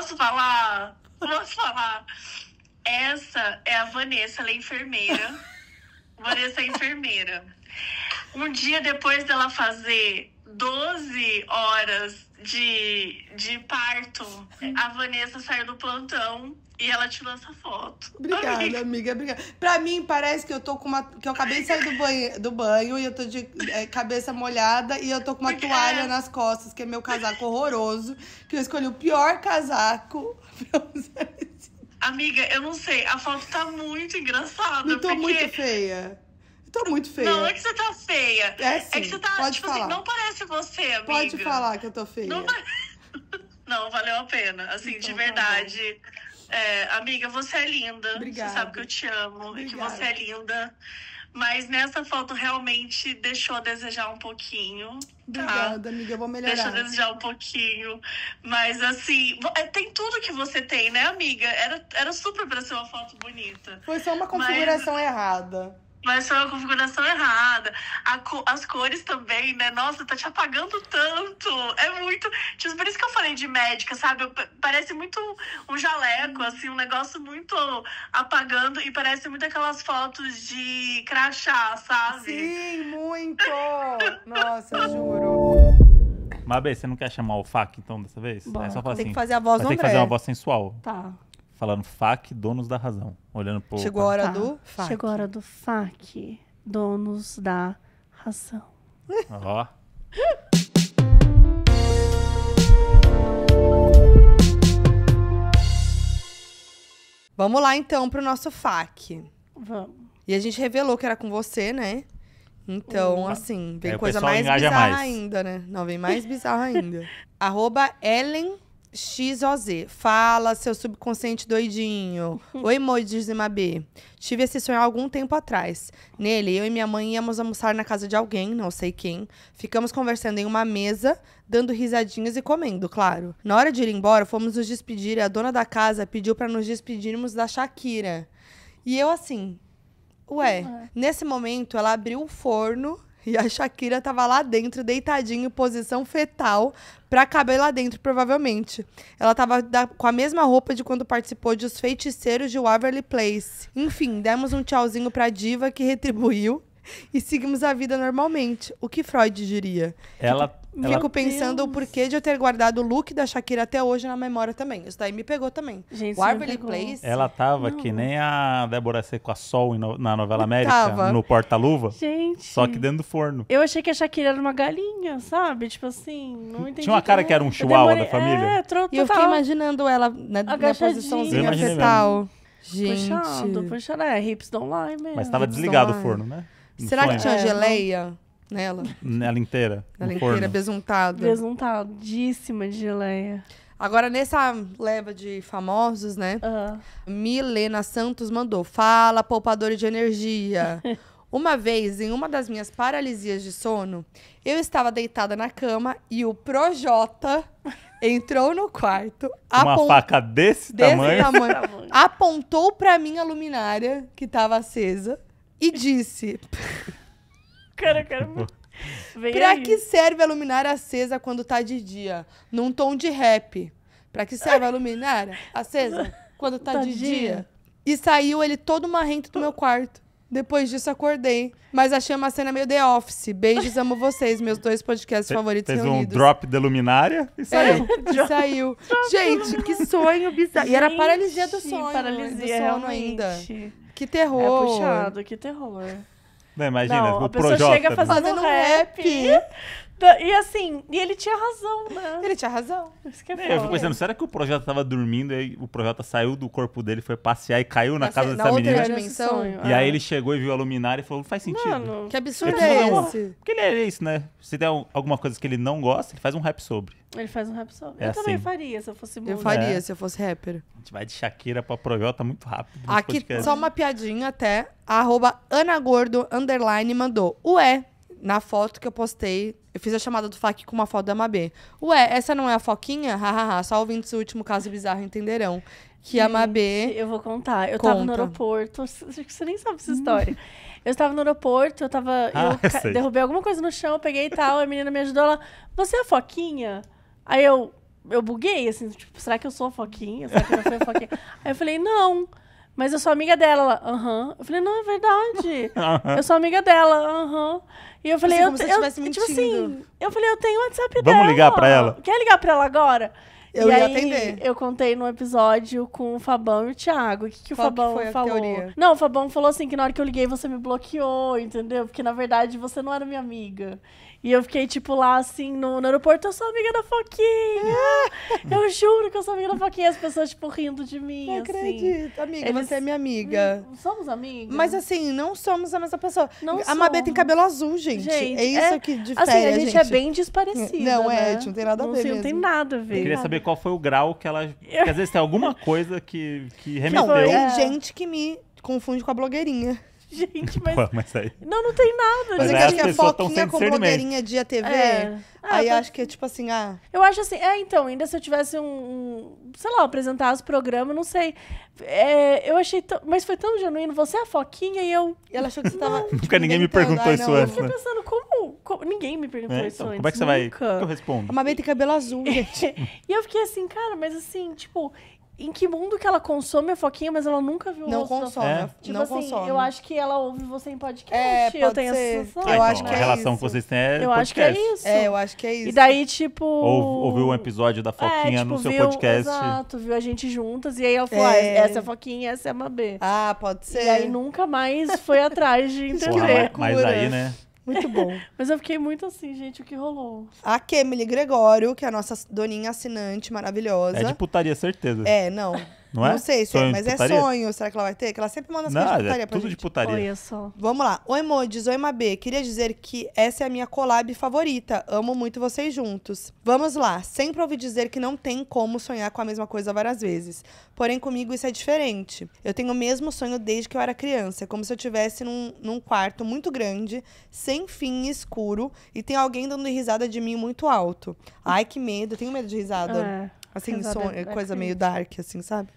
Posso falar? Posso falar? Essa é a Vanessa, ela é enfermeira. Vanessa é enfermeira. Um dia depois dela fazer 12 horas de, de parto, a Vanessa saiu do plantão e ela te lança foto. Obrigada, amiga.
amiga, obrigada. Pra mim, parece que eu tô com uma. que eu acabei de sair do banho, do banho e eu tô de é, cabeça molhada e eu tô com uma toalha é... nas costas, que é meu casaco horroroso. Que eu escolhi o pior casaco pra usar.
Amiga, eu não sei, a foto tá muito engraçada. Eu tô porque... muito
feia. Tô tá muito feia. Não, é que
você tá feia. É, sim, é que você tá. Pode tipo, assim, falar. Assim, não parece você, amiga. Pode falar que eu tô feia. Não, não valeu a pena. Assim, então, de tá verdade. é, amiga, você é linda. Obrigada. Você sabe que eu te amo Obrigada. e que você é linda. Mas nessa foto realmente deixou a desejar um pouquinho. Tá? Obrigada,
amiga. Eu vou melhorar. Deixou a desejar
um pouquinho. Mas assim, é, tem tudo que você tem, né, amiga? Era, era super pra ser uma foto bonita.
Foi só uma configuração Mas... errada
mas foi uma configuração errada. Co as cores também, né? Nossa, tá te apagando tanto. É muito. Tipo, por isso que eu falei de médica, sabe? Parece muito um jaleco, assim, um negócio muito apagando e parece muito aquelas fotos de crachá, sabe? Sim,
muito! Nossa, juro.
Mabê, você não quer chamar o FAC então dessa vez? Bora. É só falar tem assim. Tem que fazer a voz do Tem que fazer uma voz sensual. Tá falando FAC, donos da razão. Olhando pro. Chegou a hora tá. do FAC. Chegou a
hora do FAC, donos da
razão. Ó. Vamos lá então pro nosso FAC. Vamos. E a gente revelou que era com você, né? Então, assim, vem é, coisa mais bizarra mais. ainda, né? Não, vem mais bizarra ainda. Arroba Ellen XOZ. Fala, seu subconsciente doidinho. Oi, e Mabê. Tive esse sonho há algum tempo atrás. Nele, eu e minha mãe íamos almoçar na casa de alguém, não sei quem. Ficamos conversando em uma mesa, dando risadinhas e comendo, claro. Na hora de ir embora, fomos nos despedir e a dona da casa pediu para nos despedirmos da Shakira. E eu assim, ué, uhum. nesse momento ela abriu o forno e a Shakira tava lá dentro, deitadinha, posição fetal, pra caber lá dentro, provavelmente. Ela tava da, com a mesma roupa de quando participou de Os Feiticeiros de Waverly Place. Enfim, demos um tchauzinho pra diva que retribuiu e seguimos a vida normalmente. O que Freud diria? Ela.
Fico ela... pensando
Deus. o porquê de eu ter guardado o look da Shakira até hoje na memória também. Isso daí me pegou também. Gente, o Place. Ela
tava não. que nem a Débora Seco a Sol na novela América, tava. no Porta-Luva. Gente. Só que dentro do forno.
Eu achei que a Shakira era uma galinha, sabe? Tipo assim, não entendi. Tinha uma cara que era um
chihuahua demorei... da família.
É, troco, e eu fiquei imaginando ela né, na, na posiçãozinha
fetal. Gente. Puxado,
puxado. É, hips don't lie mesmo. Mas tava hips desligado o forno, né? Será que tinha É, geleia
nela? Nela inteira. Ela inteira, forno. besuntada. Besuntadíssima de geleia. Agora, nessa leva de famosos, né? Milena Santos mandou: Fala, poupadores de energia. Uma vez, em uma das minhas paralisias de sono, eu estava deitada na cama e o Projota entrou no quarto, Uma faca desse, desse tamanho. tamanho, apontou pra a minha luminária que estava acesa e disse: Cara, cara. Pra que serve a luminária acesa quando tá de dia? Num tom de rap. Pra que serve a luminária acesa quando tá, tá de dia? dia? E saiu ele todo marrento do meu quarto. Depois disso, acordei. Mas achei uma cena meio The Office. Beijos, amo vocês. Meus dois podcasts favoritos fez reunidos. Fez
um drop da luminária e saiu.
É, saiu. Gente, que sonho bizarro. Gente, e era paralisia do sono. Paralisia, do sono realmente. ainda.
Que terror. É puxado, que terror.
Não, imagina, não, o a pessoa Projota, chega né? fazendo,
fazendo um rap. E assim, e ele tinha razão, né? Ele tinha razão. Isso que é, é eu fico pensando, será
que o projeto tava dormindo e aí o projeto saiu do corpo dele, foi passear e caiu na Mas casa na dessa outra menina? Dimensão, e é. aí ele chegou e viu a luminária e falou: não faz sentido. Mano, que
absurdo é esse? Um...
Porque ele é isso, né? Se tem alguma coisa que ele não gosta, ele faz um rap sobre.
Ele faz um rap sobre. É eu assim.
também faria se eu fosse música. Eu faria é. se eu fosse rapper.
A gente vai de Shakira pra Projota muito rápido. Aqui, podcast. só uma
piadinha até. arroba Ana Gordo, underline, mandou. Ué, na foto que eu postei, eu fiz a chamada do FAC com uma foto da Mabê. Ué, essa não é a Foquinha? Hahaha, só ouvindo esse último caso bizarro entenderão. Que a Mabê. Eu vou contar. Eu conta. tava no aeroporto. Acho que você nem sabe essa história. Eu estava no aeroporto, eu tava. Ah, eu sei. derrubei
alguma coisa no chão, peguei e tal, a menina me ajudou. Ela, você é a Foquinha? Aí eu, eu buguei, assim, tipo, será que eu sou a Foquinha? Será que eu não sou a Foquinha? Aí eu falei, não. Não. Mas eu sou amiga dela. Aham. Uhum. Eu falei, não, é verdade. Eu sou amiga dela. Aham. Uhum. E eu falei, assim, eu, como eu, tipo assim, eu falei, eu tenho o WhatsApp Vamos dela. Vamos ligar pra ela. Quer ligar pra ela agora?
Eu e ia aí, atender.
Eu contei no episódio com o Fabão e o Thiago. O que, que o Fabão que falou? Não, o Fabão falou assim que na hora que eu liguei você me bloqueou, entendeu? Porque na verdade você não era minha amiga. E eu fiquei, tipo, lá, assim, no, no aeroporto, eu sou amiga da Foquinha!
eu juro que eu sou amiga da Foquinha. As pessoas, tipo, rindo de mim, Não assim. acredito. Amiga, Eles- você é minha amiga.
Hum, somos amigas? Mas
assim, não somos a mesma pessoa. Não a Mabê tem cabelo azul, gente. Gente, é isso é- que difere Assim, a gente, é bem desparecida. Não, é, né? não tem nada a ver Não, não tem nada a ver. Eu queria saber
qual foi o grau que ela. Porque às vezes tem alguma coisa que, que Não, remeteu. é. tem
gente que me confunde com a blogueirinha. gente, mas. Pô, mas aí... Não, não tem nada. Mas gente. acho que a foquinha com blogueirinha de tv É. Ah, aí tá. acho que é tipo assim, ah. Eu
acho assim, é, então, ainda se eu tivesse um. sei lá, apresentar o programa não sei. É, eu achei. T... Mas foi tão genuíno. Você é a foquinha e eu. E ela achou que você tava. porque tipo, ninguém me perguntou isso antes. Eu fiquei né? pensando, como, como. Ninguém me perguntou é, isso então, antes. Como é que você nunca. vai. que eu respondo? A Mabê tem cabelo azul, gente. e eu fiquei assim, cara, mas assim, tipo em que mundo que ela consome a Foquinha, mas ela nunca viu não o rosto consome, da Foquinha. É? Tipo não assim, consome. eu acho que ela ouve você em podcast. É, eu tenho ser. essa ah, sensação. Ah, eu acho então, que né? a é relação isso. que vocês têm é Eu podcast. acho que é isso. É, eu acho que é isso. E daí, tipo... Ou,
ouviu um episódio da é, Foquinha tipo, no seu viu, podcast. Exato,
viu a gente juntas. E aí ela falou, ah, é. essa é a Foquinha, essa é a Mabê. Ah, pode ser. E aí nunca mais foi atrás de entender. Porra,
mas, mas aí, né... Muito bom. Mas eu fiquei muito assim, gente, o que rolou? A Kemily Gregório, que é a nossa doninha assinante maravilhosa. É de
putaria, certeza. É,
não. Não é? Não sei se é, mas é sonho. Será que ela vai ter? Que ela sempre manda as coisas de é putaria é pra tudo gente. de putaria. Olha só. Vamos lá. Oi, Modes. Oi, Mabê. Queria dizer que essa é a minha collab favorita. Amo muito vocês juntos. Vamos lá. Sempre ouvi dizer que não tem como sonhar com a mesma coisa várias vezes. Porém, comigo isso é diferente. Eu tenho o mesmo sonho desde que eu era criança. É como se eu estivesse num, num quarto muito grande, sem fim, escuro. E tem alguém dando risada de mim muito alto. Ai, que medo. Eu tenho medo de risada. É. Assim, sonho, coisa meio dark, assim, sabe?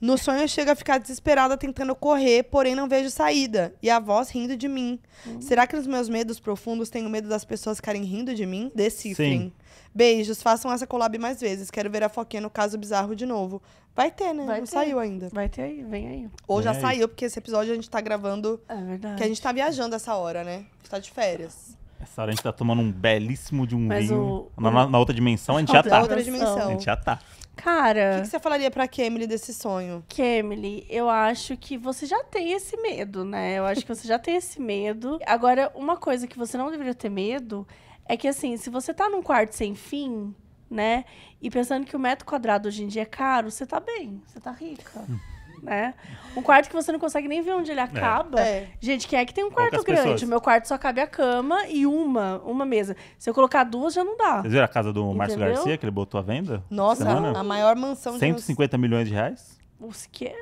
No sonho eu chego a ficar desesperada tentando correr, porém não vejo saída. E a voz rindo de mim. Uhum. Será que nos meus medos profundos tenho medo das pessoas ficarem rindo de mim? Decifrem. Beijos, façam essa collab mais vezes. Quero ver a Foquinha no caso bizarro de novo. Vai ter, né? Vai não ter. saiu ainda. Vai ter aí, vem aí. Ou vem já aí. saiu, porque esse episódio a gente tá gravando. É verdade. Que a gente tá viajando essa hora, né? A gente tá de férias.
Essa hora a gente tá tomando um belíssimo de um Mas vinho. o- Na, na outra dimensão, a gente já tá. outra dimensão. A gente já tá.
Cara, O que, que você falaria pra Kemily desse sonho? que, eu acho
que você já tem esse medo, né? Eu acho que você já tem esse medo. Agora, uma coisa que você não deveria ter medo é que, assim, se você tá num quarto sem fim, né? E pensando que o metro quadrado hoje em dia é caro, você tá bem, você tá rica. Hum né? Um quarto que você não consegue nem ver onde ele é. acaba. É. Gente, quem é que tem um quarto grande? Pessoas. Meu quarto só cabe a cama e uma, uma mesa. Se eu colocar duas, já não dá. Vocês viram a casa do Márcio Garcia,
que ele botou à venda? Nossa, a maior mansão 150 de... 150 milhões de reais?
Os quê?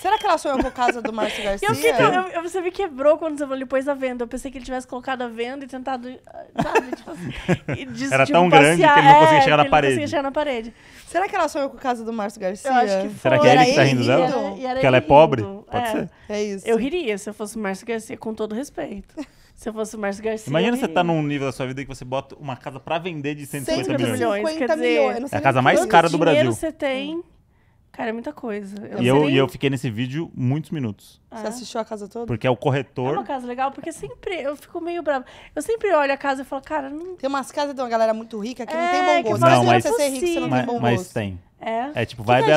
Será que ela sonhou com
a casa do Márcio Garcia? Eu, fiquei, eu,
eu, você me quebrou quando você falou depois da venda. Eu pensei que ele tivesse colocado a venda e
tentado. Eh, sabe? Tipo, assim, e disse, Era tão grande que ele não conseguia é, chegar na parede. Conseguia chegar na parede. Será que ela sonhou com a casa do Márcio Garcia? Eu acho que foi. Será que é ele que tá rindo dela? Porque ela é
pobre? Pode é. ser.
É isso. Eu riria se eu fosse o Márcio Garcia, com todo respeito. Se eu fosse o Márcio Garcia. Imagina você tá num
nível da sua vida que você bota uma casa pra vender de 150 milhões. 150 milhões. milhões. Quer dizer, é a casa mais cara do Brasil. Quanto dinheiro você
tem? Hum Cara, é muita coisa. Eu e, eu, e eu
fiquei nesse vídeo muitos minutos.
Ah, Você assistiu a casa toda? Porque é o corretor. É uma casa legal, porque sempre eu fico meio brava. Eu
sempre olho a casa e falo, cara, não. Tem umas casas de uma galera muito rica que é, não tem é, bom gosto.
Não, assim, mas, é você ser rico, você não mas, tem bom gosto. tem. É. é tipo, vai ver é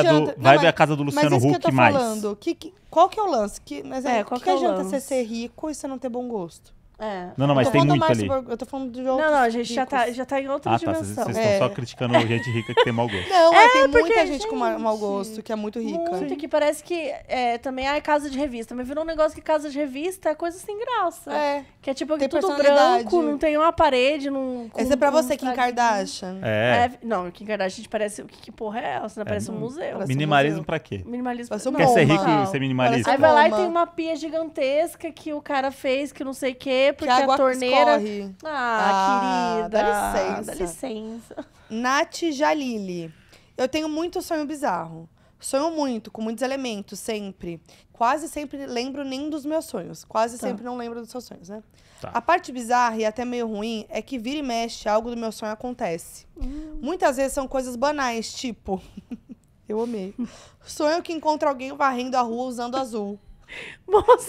a, a, casa do Luciano mas Huck que eu tô mais.
Falando, que, que, qual que é o lance? Que, mas é, é qual que, que, que adianta é você ser rico e você não ter bom gosto? É. Não, não, mas tem muito ali. eu tô falando de outros Não, não, a gente já tá, já tá em outra ah, tá, dimensão. Tá, vocês estão é. só criticando
gente rica que tem mau
gosto. Não, ah, é, tem muita gente, gente, com mau gosto, que é muito rica. Muito, que parece que é, também é
casa de revista. Mas virou um negócio que casa de revista é coisa sem graça. É. Que é tipo tem tudo branco, não tem uma parede, não... Esse é pra você, Kim
Kardashian.
É. é. Não, Kim Kardashian parece... O que, que porra é essa? Não, é, parece um museu. Parece minimalismo um museu. pra quê? Minimalismo... Parece Quer ser rico e ser minimalista? Aí vai lá e tem uma pia gigantesca que o cara fez, que não sei o quê porque a, a, torneira. Ah, ah, querida. Dá licença. Dá
licença. Nath Jalili. Eu tenho muito sonho bizarro. Sonho muito, com muitos elementos, sempre. Quase sempre lembro nem dos meus sonhos. Quase tá. sempre não lembro dos seus sonhos, né? Tá. A parte bizarra e até meio ruim é que vira e mexe, algo do meu sonho acontece. Hum. Muitas vezes são coisas banais, tipo. eu amei. Sonho que encontro alguém varrendo a rua usando azul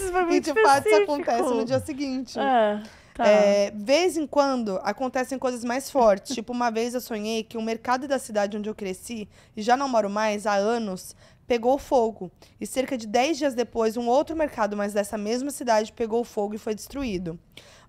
isso foi muito E de específico. fato isso acontece no dia seguinte. É. Tá. É, vez em quando acontecem coisas mais fortes. tipo, uma vez eu sonhei que o mercado da cidade onde eu cresci, e já não moro mais há anos, pegou fogo. E cerca de 10 dias depois, um outro mercado, mas dessa mesma cidade, pegou fogo e foi destruído.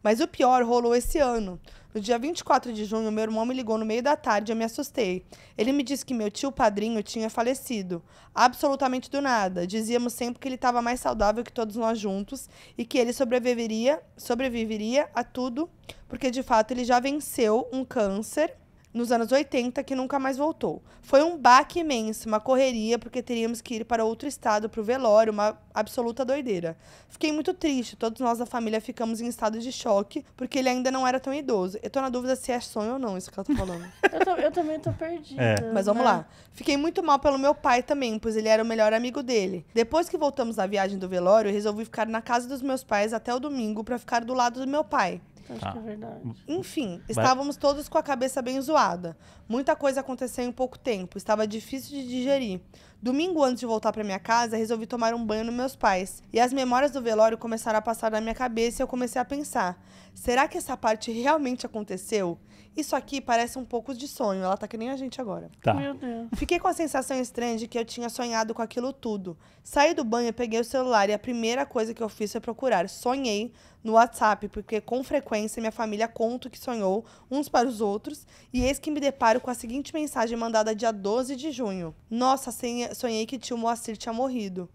Mas o pior rolou esse ano. No dia 24 de junho, meu irmão me ligou no meio da tarde e eu me assustei. Ele me disse que meu tio padrinho tinha falecido. Absolutamente do nada. Dizíamos sempre que ele estava mais saudável que todos nós juntos e que ele sobreviveria, sobreviveria a tudo, porque de fato ele já venceu um câncer nos anos 80 que nunca mais voltou. Foi um baque imenso, uma correria, porque teríamos que ir para outro estado para o velório, uma absoluta doideira. Fiquei muito triste, todos nós da família ficamos em estado de choque, porque ele ainda não era tão idoso. Eu tô na dúvida se é sonho ou não isso que ela tá falando. eu, tô, eu, também tô perdida. É. Né? Mas vamos lá. Fiquei muito mal pelo meu pai também, pois ele era o melhor amigo dele. Depois que voltamos da viagem do velório, resolvi ficar na casa dos meus pais até o domingo para ficar do lado do meu pai. Acho tá. que é verdade. Enfim, estávamos todos com a cabeça bem zoada. Muita coisa aconteceu em pouco tempo. Estava difícil de digerir. Domingo, antes de voltar para minha casa, resolvi tomar um banho nos meus pais. E as memórias do velório começaram a passar na minha cabeça e eu comecei a pensar: será que essa parte realmente aconteceu? Isso aqui parece um pouco de sonho. Ela tá que nem a gente agora. Tá. Meu Deus. Fiquei com a sensação estranha de que eu tinha sonhado com aquilo tudo. Saí do banho, peguei o celular e a primeira coisa que eu fiz foi procurar. Sonhei no WhatsApp, porque com frequência minha família conta o que sonhou uns para os outros. E eis que me deparo com a seguinte mensagem mandada dia 12 de junho. Nossa, senha, sonhei que tio Moacir tinha morrido.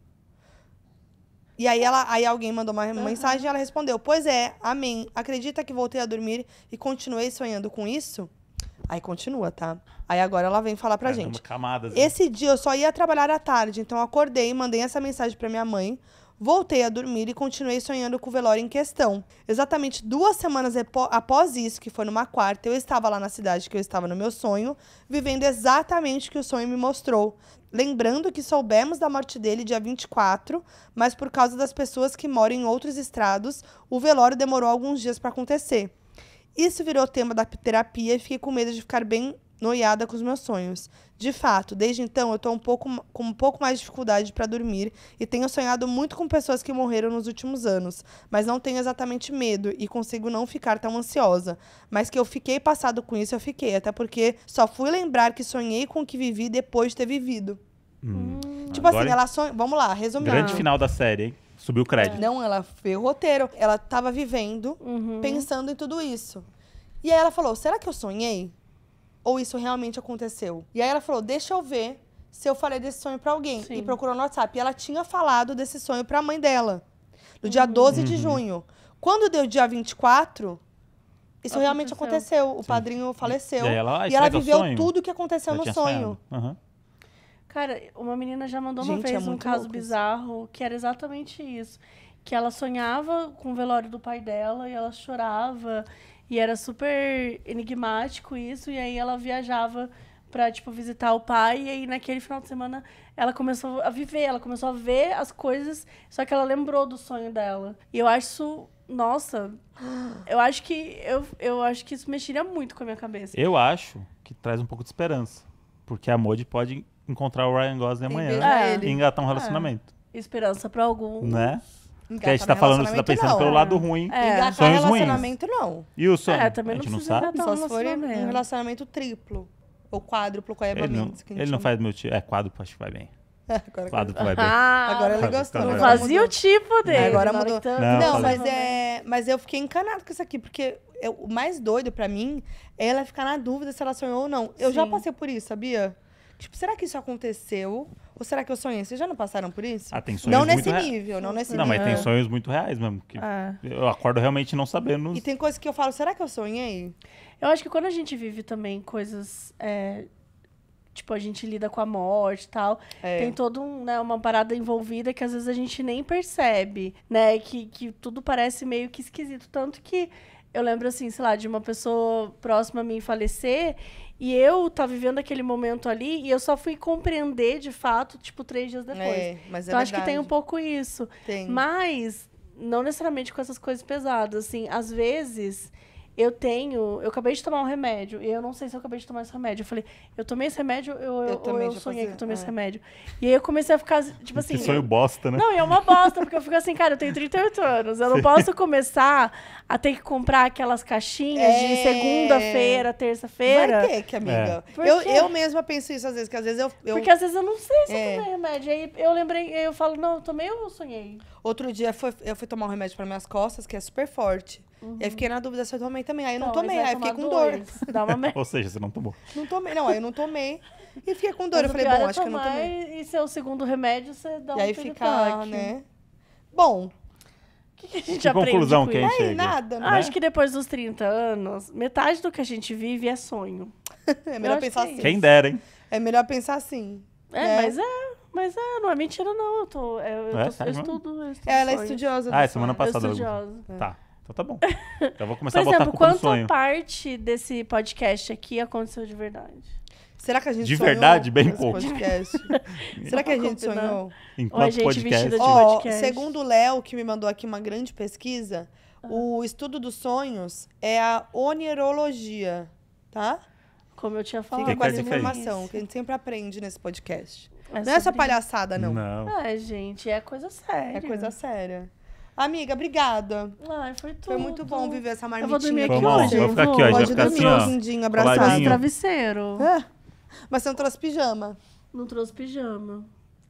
E aí, ela, aí alguém mandou uma uhum. mensagem e ela respondeu: Pois é, amém. Acredita que voltei a dormir e continuei sonhando com isso? Aí continua, tá? Aí agora ela vem falar pra é, gente. Camadas, Esse dia eu só ia trabalhar à tarde, então acordei, mandei essa mensagem pra minha mãe. Voltei a dormir e continuei sonhando com o velório em questão. Exatamente duas semanas após isso, que foi numa quarta, eu estava lá na cidade que eu estava no meu sonho, vivendo exatamente o que o sonho me mostrou. Lembrando que soubemos da morte dele dia 24, mas por causa das pessoas que moram em outros estrados, o velório demorou alguns dias para acontecer. Isso virou tema da terapia e fiquei com medo de ficar bem noiada com os meus sonhos. De fato, desde então eu estou um pouco, com um pouco mais de dificuldade para dormir e tenho sonhado muito com pessoas que morreram nos últimos anos, mas não tenho exatamente medo e consigo não ficar tão ansiosa. Mas que eu fiquei passado com isso, eu fiquei, até porque só fui lembrar que sonhei com o que vivi depois de ter vivido. Hum. hum. Tipo assim, Agora, assim, ela sonha. Vamos lá, resumindo. Grande final
da série, hein? Subiu o crédito. Não,
ela fez o roteiro. Ela estava vivendo, uhum. pensando em tudo isso. E aí ela falou: será que eu sonhei? ou isso realmente aconteceu. E aí ela falou: deixa eu ver se eu falei desse sonho para alguém. Sim. E procurou no WhatsApp. E ela tinha falado desse sonho para a mãe dela, no uhum. dia 12 uhum. de junho. Quando deu dia 24, isso aconteceu. realmente aconteceu. O Sim. padrinho faleceu. E, ela, ah, e ela viveu sonho? tudo o que aconteceu eu no sonho.
Uhum.
Cara, uma menina já mandou Gente, uma é vez é um caso louco. bizarro que era exatamente isso. Que ela sonhava com o velório do pai dela e ela chorava. E era super enigmático isso. E aí ela viajava pra, tipo, visitar o pai. E aí naquele final de semana ela começou a viver, ela começou a ver as coisas. Só que ela lembrou do sonho dela. E eu acho isso. Nossa, eu acho que eu, eu acho que isso mexeria muito com a minha cabeça. Eu
acho que traz um pouco de esperança. Porque a Modi pode encontrar o Ryan Gosling amanhã e, e engatar um é. relacionamento.
É. Esperança para algum. Né?
Porque a gente tá falando, você tá pensando não, pelo lado ruim. É. Engatar sonhos relacionamento, ruins. não. E o sonho? É, também não, a gente não sabe.
Só se for um relacionamento triplo. Ou quádruplo com a Eva Ele não, Mendes, ele não faz
meu tipo. É, quádruplo acho que vai bem. Agora, quadro vai bem. Ah, agora ele gostou. Não tá
fazia o tipo dele. Agora mudou. Não, não mas, é, tipo mas eu fiquei encanado com isso aqui, porque eu, o mais doido pra mim é ela ficar na dúvida se ela sonhou ou não. Eu Sim. já passei por isso, sabia? Tipo, será que isso aconteceu? Ou será que eu sonhei? Vocês já não passaram por isso? Ah, tem sonhos não muito nesse nível, não nesse não, nível. Não, mas tem
sonhos muito reais mesmo. Que é. Eu acordo realmente não sabendo. E
tem coisas que eu falo, será
que eu sonhei? Eu acho que quando a gente vive também coisas. É, tipo, a gente lida com a morte e tal. É. Tem toda um, né, uma parada envolvida que às vezes a gente nem percebe, né? Que, que tudo parece meio que esquisito. Tanto que eu lembro, assim, sei lá, de uma pessoa próxima a mim falecer e eu tá vivendo aquele momento ali e eu só fui compreender de fato, tipo, três dias é, depois. É, mas é então verdade. acho que tem um pouco isso. Tem. Mas não necessariamente com essas coisas pesadas, assim, às vezes eu tenho, eu acabei de tomar um remédio, e eu não sei se eu acabei de tomar esse remédio. Eu falei, eu tomei esse remédio eu, eu, eu sonhei que eu tomei é. esse remédio? E aí eu comecei a ficar, tipo assim... Que sonho bosta, né? Não, e é uma bosta, porque eu fico assim, cara, eu tenho 38 anos, eu não Sim. posso começar a ter que comprar aquelas caixinhas
é... de segunda-feira, terça-feira. Vai ter que, amiga. É. Eu, eu mesma penso isso às vezes, que às vezes eu... eu... Porque às vezes eu não sei se eu é. tomei
remédio, aí eu lembrei, eu falo, não, eu tomei ou eu sonhei?
Outro dia foi, eu fui tomar um remédio para minhas costas, que é super forte. Uhum. E aí fiquei na dúvida se eu tomei também. Aí eu não, não tomei, aí fiquei com dor. Dá uma
merda. Ou seja, você não tomou.
Não tomei, não, aí eu não tomei. E fiquei com dor. Mas eu falei, bom, é acho que eu não
tomei. E o segundo remédio, você dá e um aí fica né?
Bom, o que,
que a gente que aprende conclusão com que isso? É, nada, ah, né? Acho que depois dos 30 anos, metade do que a gente vive é sonho. é melhor pensar que é
assim. Quem dera, hein? É melhor pensar assim. É, né? mas
é. Mas é, não é mentira, não. Eu, tô, eu, eu, é, tô, eu é, estudo, eu estudo. Ela é estudiosa. Ah, é semana passada. Eu estudiosa. Tá. Então tá bom. Então vou começar Por a exemplo, botar a quanto parte desse podcast aqui aconteceu de verdade? Será que a gente De verdade, bem
pouco.
Será que a gente sonhou? Enquanto Ou a gente podcast. De oh, podcast. Segundo o Léo, que me mandou aqui uma grande pesquisa, ah. o estudo dos sonhos é a onerologia, tá? Como eu tinha falado. Fica com essa informação, que a gente sempre aprende nesse podcast. É não é essa palhaçada, não. Não. É, gente, é coisa séria. É coisa séria. Amiga, obrigada. Ai, foi tudo. Foi muito bom viver essa marmitinha. Eu vou dormir aqui Vamos, hoje. Vou ficar aqui, ó. Pode ficar dormir assim, ó, abraçado.
Travesseiro. É. Mas você não trouxe pijama. Não trouxe pijama.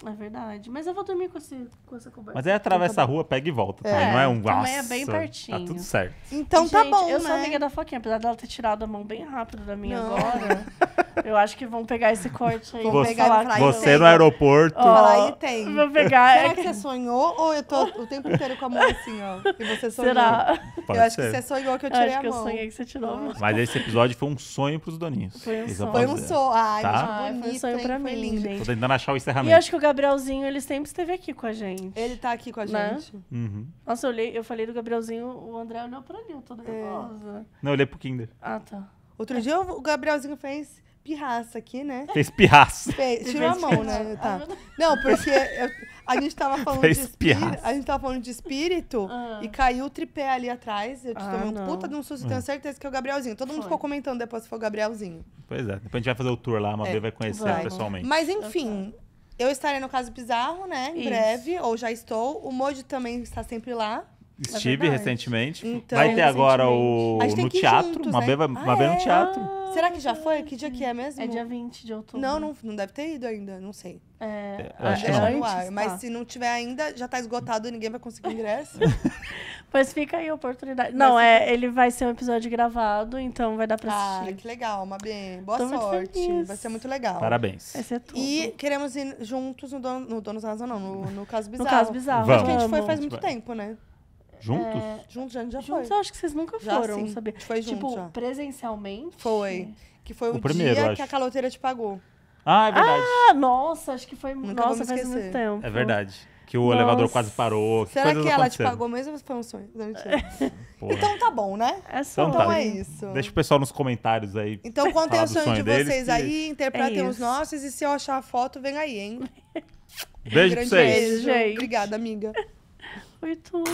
É verdade. Mas eu vou dormir com, esse, com essa coberta. Mas é atravessa a rua, pega e volta. Tá? É. Não é um Também então, é bem tá pertinho. Tá tudo certo. Então tá bom. Eu né? sou amiga da Foquinha, apesar dela ter tirado a mão bem rápido da minha não. agora. Eu acho que vão pegar esse corte
aí. Vão você, pegar falar, você no aeroporto. Ó, falar, e tem. Vou pegar. Será é que você sonhou ou eu tô o tempo inteiro com a mão assim, ó? E você sonhou? Será? Pode eu acho ser. que você sonhou que eu tirei eu a mão. Acho que eu sonhei que você
tirou a mão.
Mas esse episódio foi um sonho pros doninhos. Foi um sonho. Foi um sonho. Ai, tá? bonito, ah,
foi um sonho pra foi mim, lindo. gente. Tô tentando achar o encerramento. E eu acho que o Gabrielzinho, ele sempre esteve aqui com a gente. Ele tá aqui com a né? gente. Né? Uhum. Nossa, eu, olhei, eu falei do Gabrielzinho, o André olhou pra mim, eu tô nervosa. Não, eu olhei pro Kinder.
Ah, tá. Outro dia o Gabrielzinho fez pirraça aqui, né? Fez pirraça. Tirou a mão, né? Ah, tá. Não, porque eu... a gente tava falando Fez de espírito. A gente tava falando de espírito ah. e caiu o tripé ali atrás. Eu te ah, tomei um puta de um susto. Tenho hum. certeza que é o Gabrielzinho. Todo foi. mundo ficou comentando depois se foi o Gabrielzinho.
Pois é, depois a gente vai fazer o tour lá, a Mabê é. vai conhecer vai. pessoalmente. Mas
enfim. Eu estarei no caso bizarro, né? Em Isso. breve, ou já estou. O Mojo também está sempre lá. Estive é recentemente. Então, vai ter agora o no teatro, juntos, Mabê, né? Mabê ah, no é? teatro. Será que já foi? Que dia que é mesmo? É dia 20 de outubro. Não, não, não deve ter ido ainda, não sei. É, é, é acho é, que não. Ar, tá. mas tá. se não tiver ainda, já tá esgotado, ninguém vai conseguir ingresso. pois fica aí a oportunidade. Não, é,
ele vai ser um episódio gravado, então vai dar pra ah, assistir. Ah, que
legal, uma bem Boa Tô sorte. Vai ser muito legal. Parabéns. Vai ser tudo. E queremos ir juntos no, dono, no Donos Razão, não, no, no Caso Bizarro. No Caso Bizarro. Vamos. Acho que a gente foi faz muito tempo, né? Juntos? É... Juntos a gente já Juntos foi. eu acho que vocês nunca foram, sim. sabia? Foi juntos tipo, presencialmente. Foi. Que foi o, O primeiro, dia que a caloteira te pagou. Ah, é verdade. Ah, nossa, acho que foi. Nunca nossa, que faz muito tempo. é verdade. Que o Nossa. elevador quase parou. Será que ela te pagou mesmo ou foi um sonho? então tá bom, né? É só. Então tá. Então é isso. Deixa
o pessoal nos comentários aí. Então contem o sonho, sonho de vocês que- aí,
interpretem É os nossos e se eu achar a foto, vem aí, hein? Beijo pra Grande vocês. beijo. gente. Obrigada, amiga. 回头。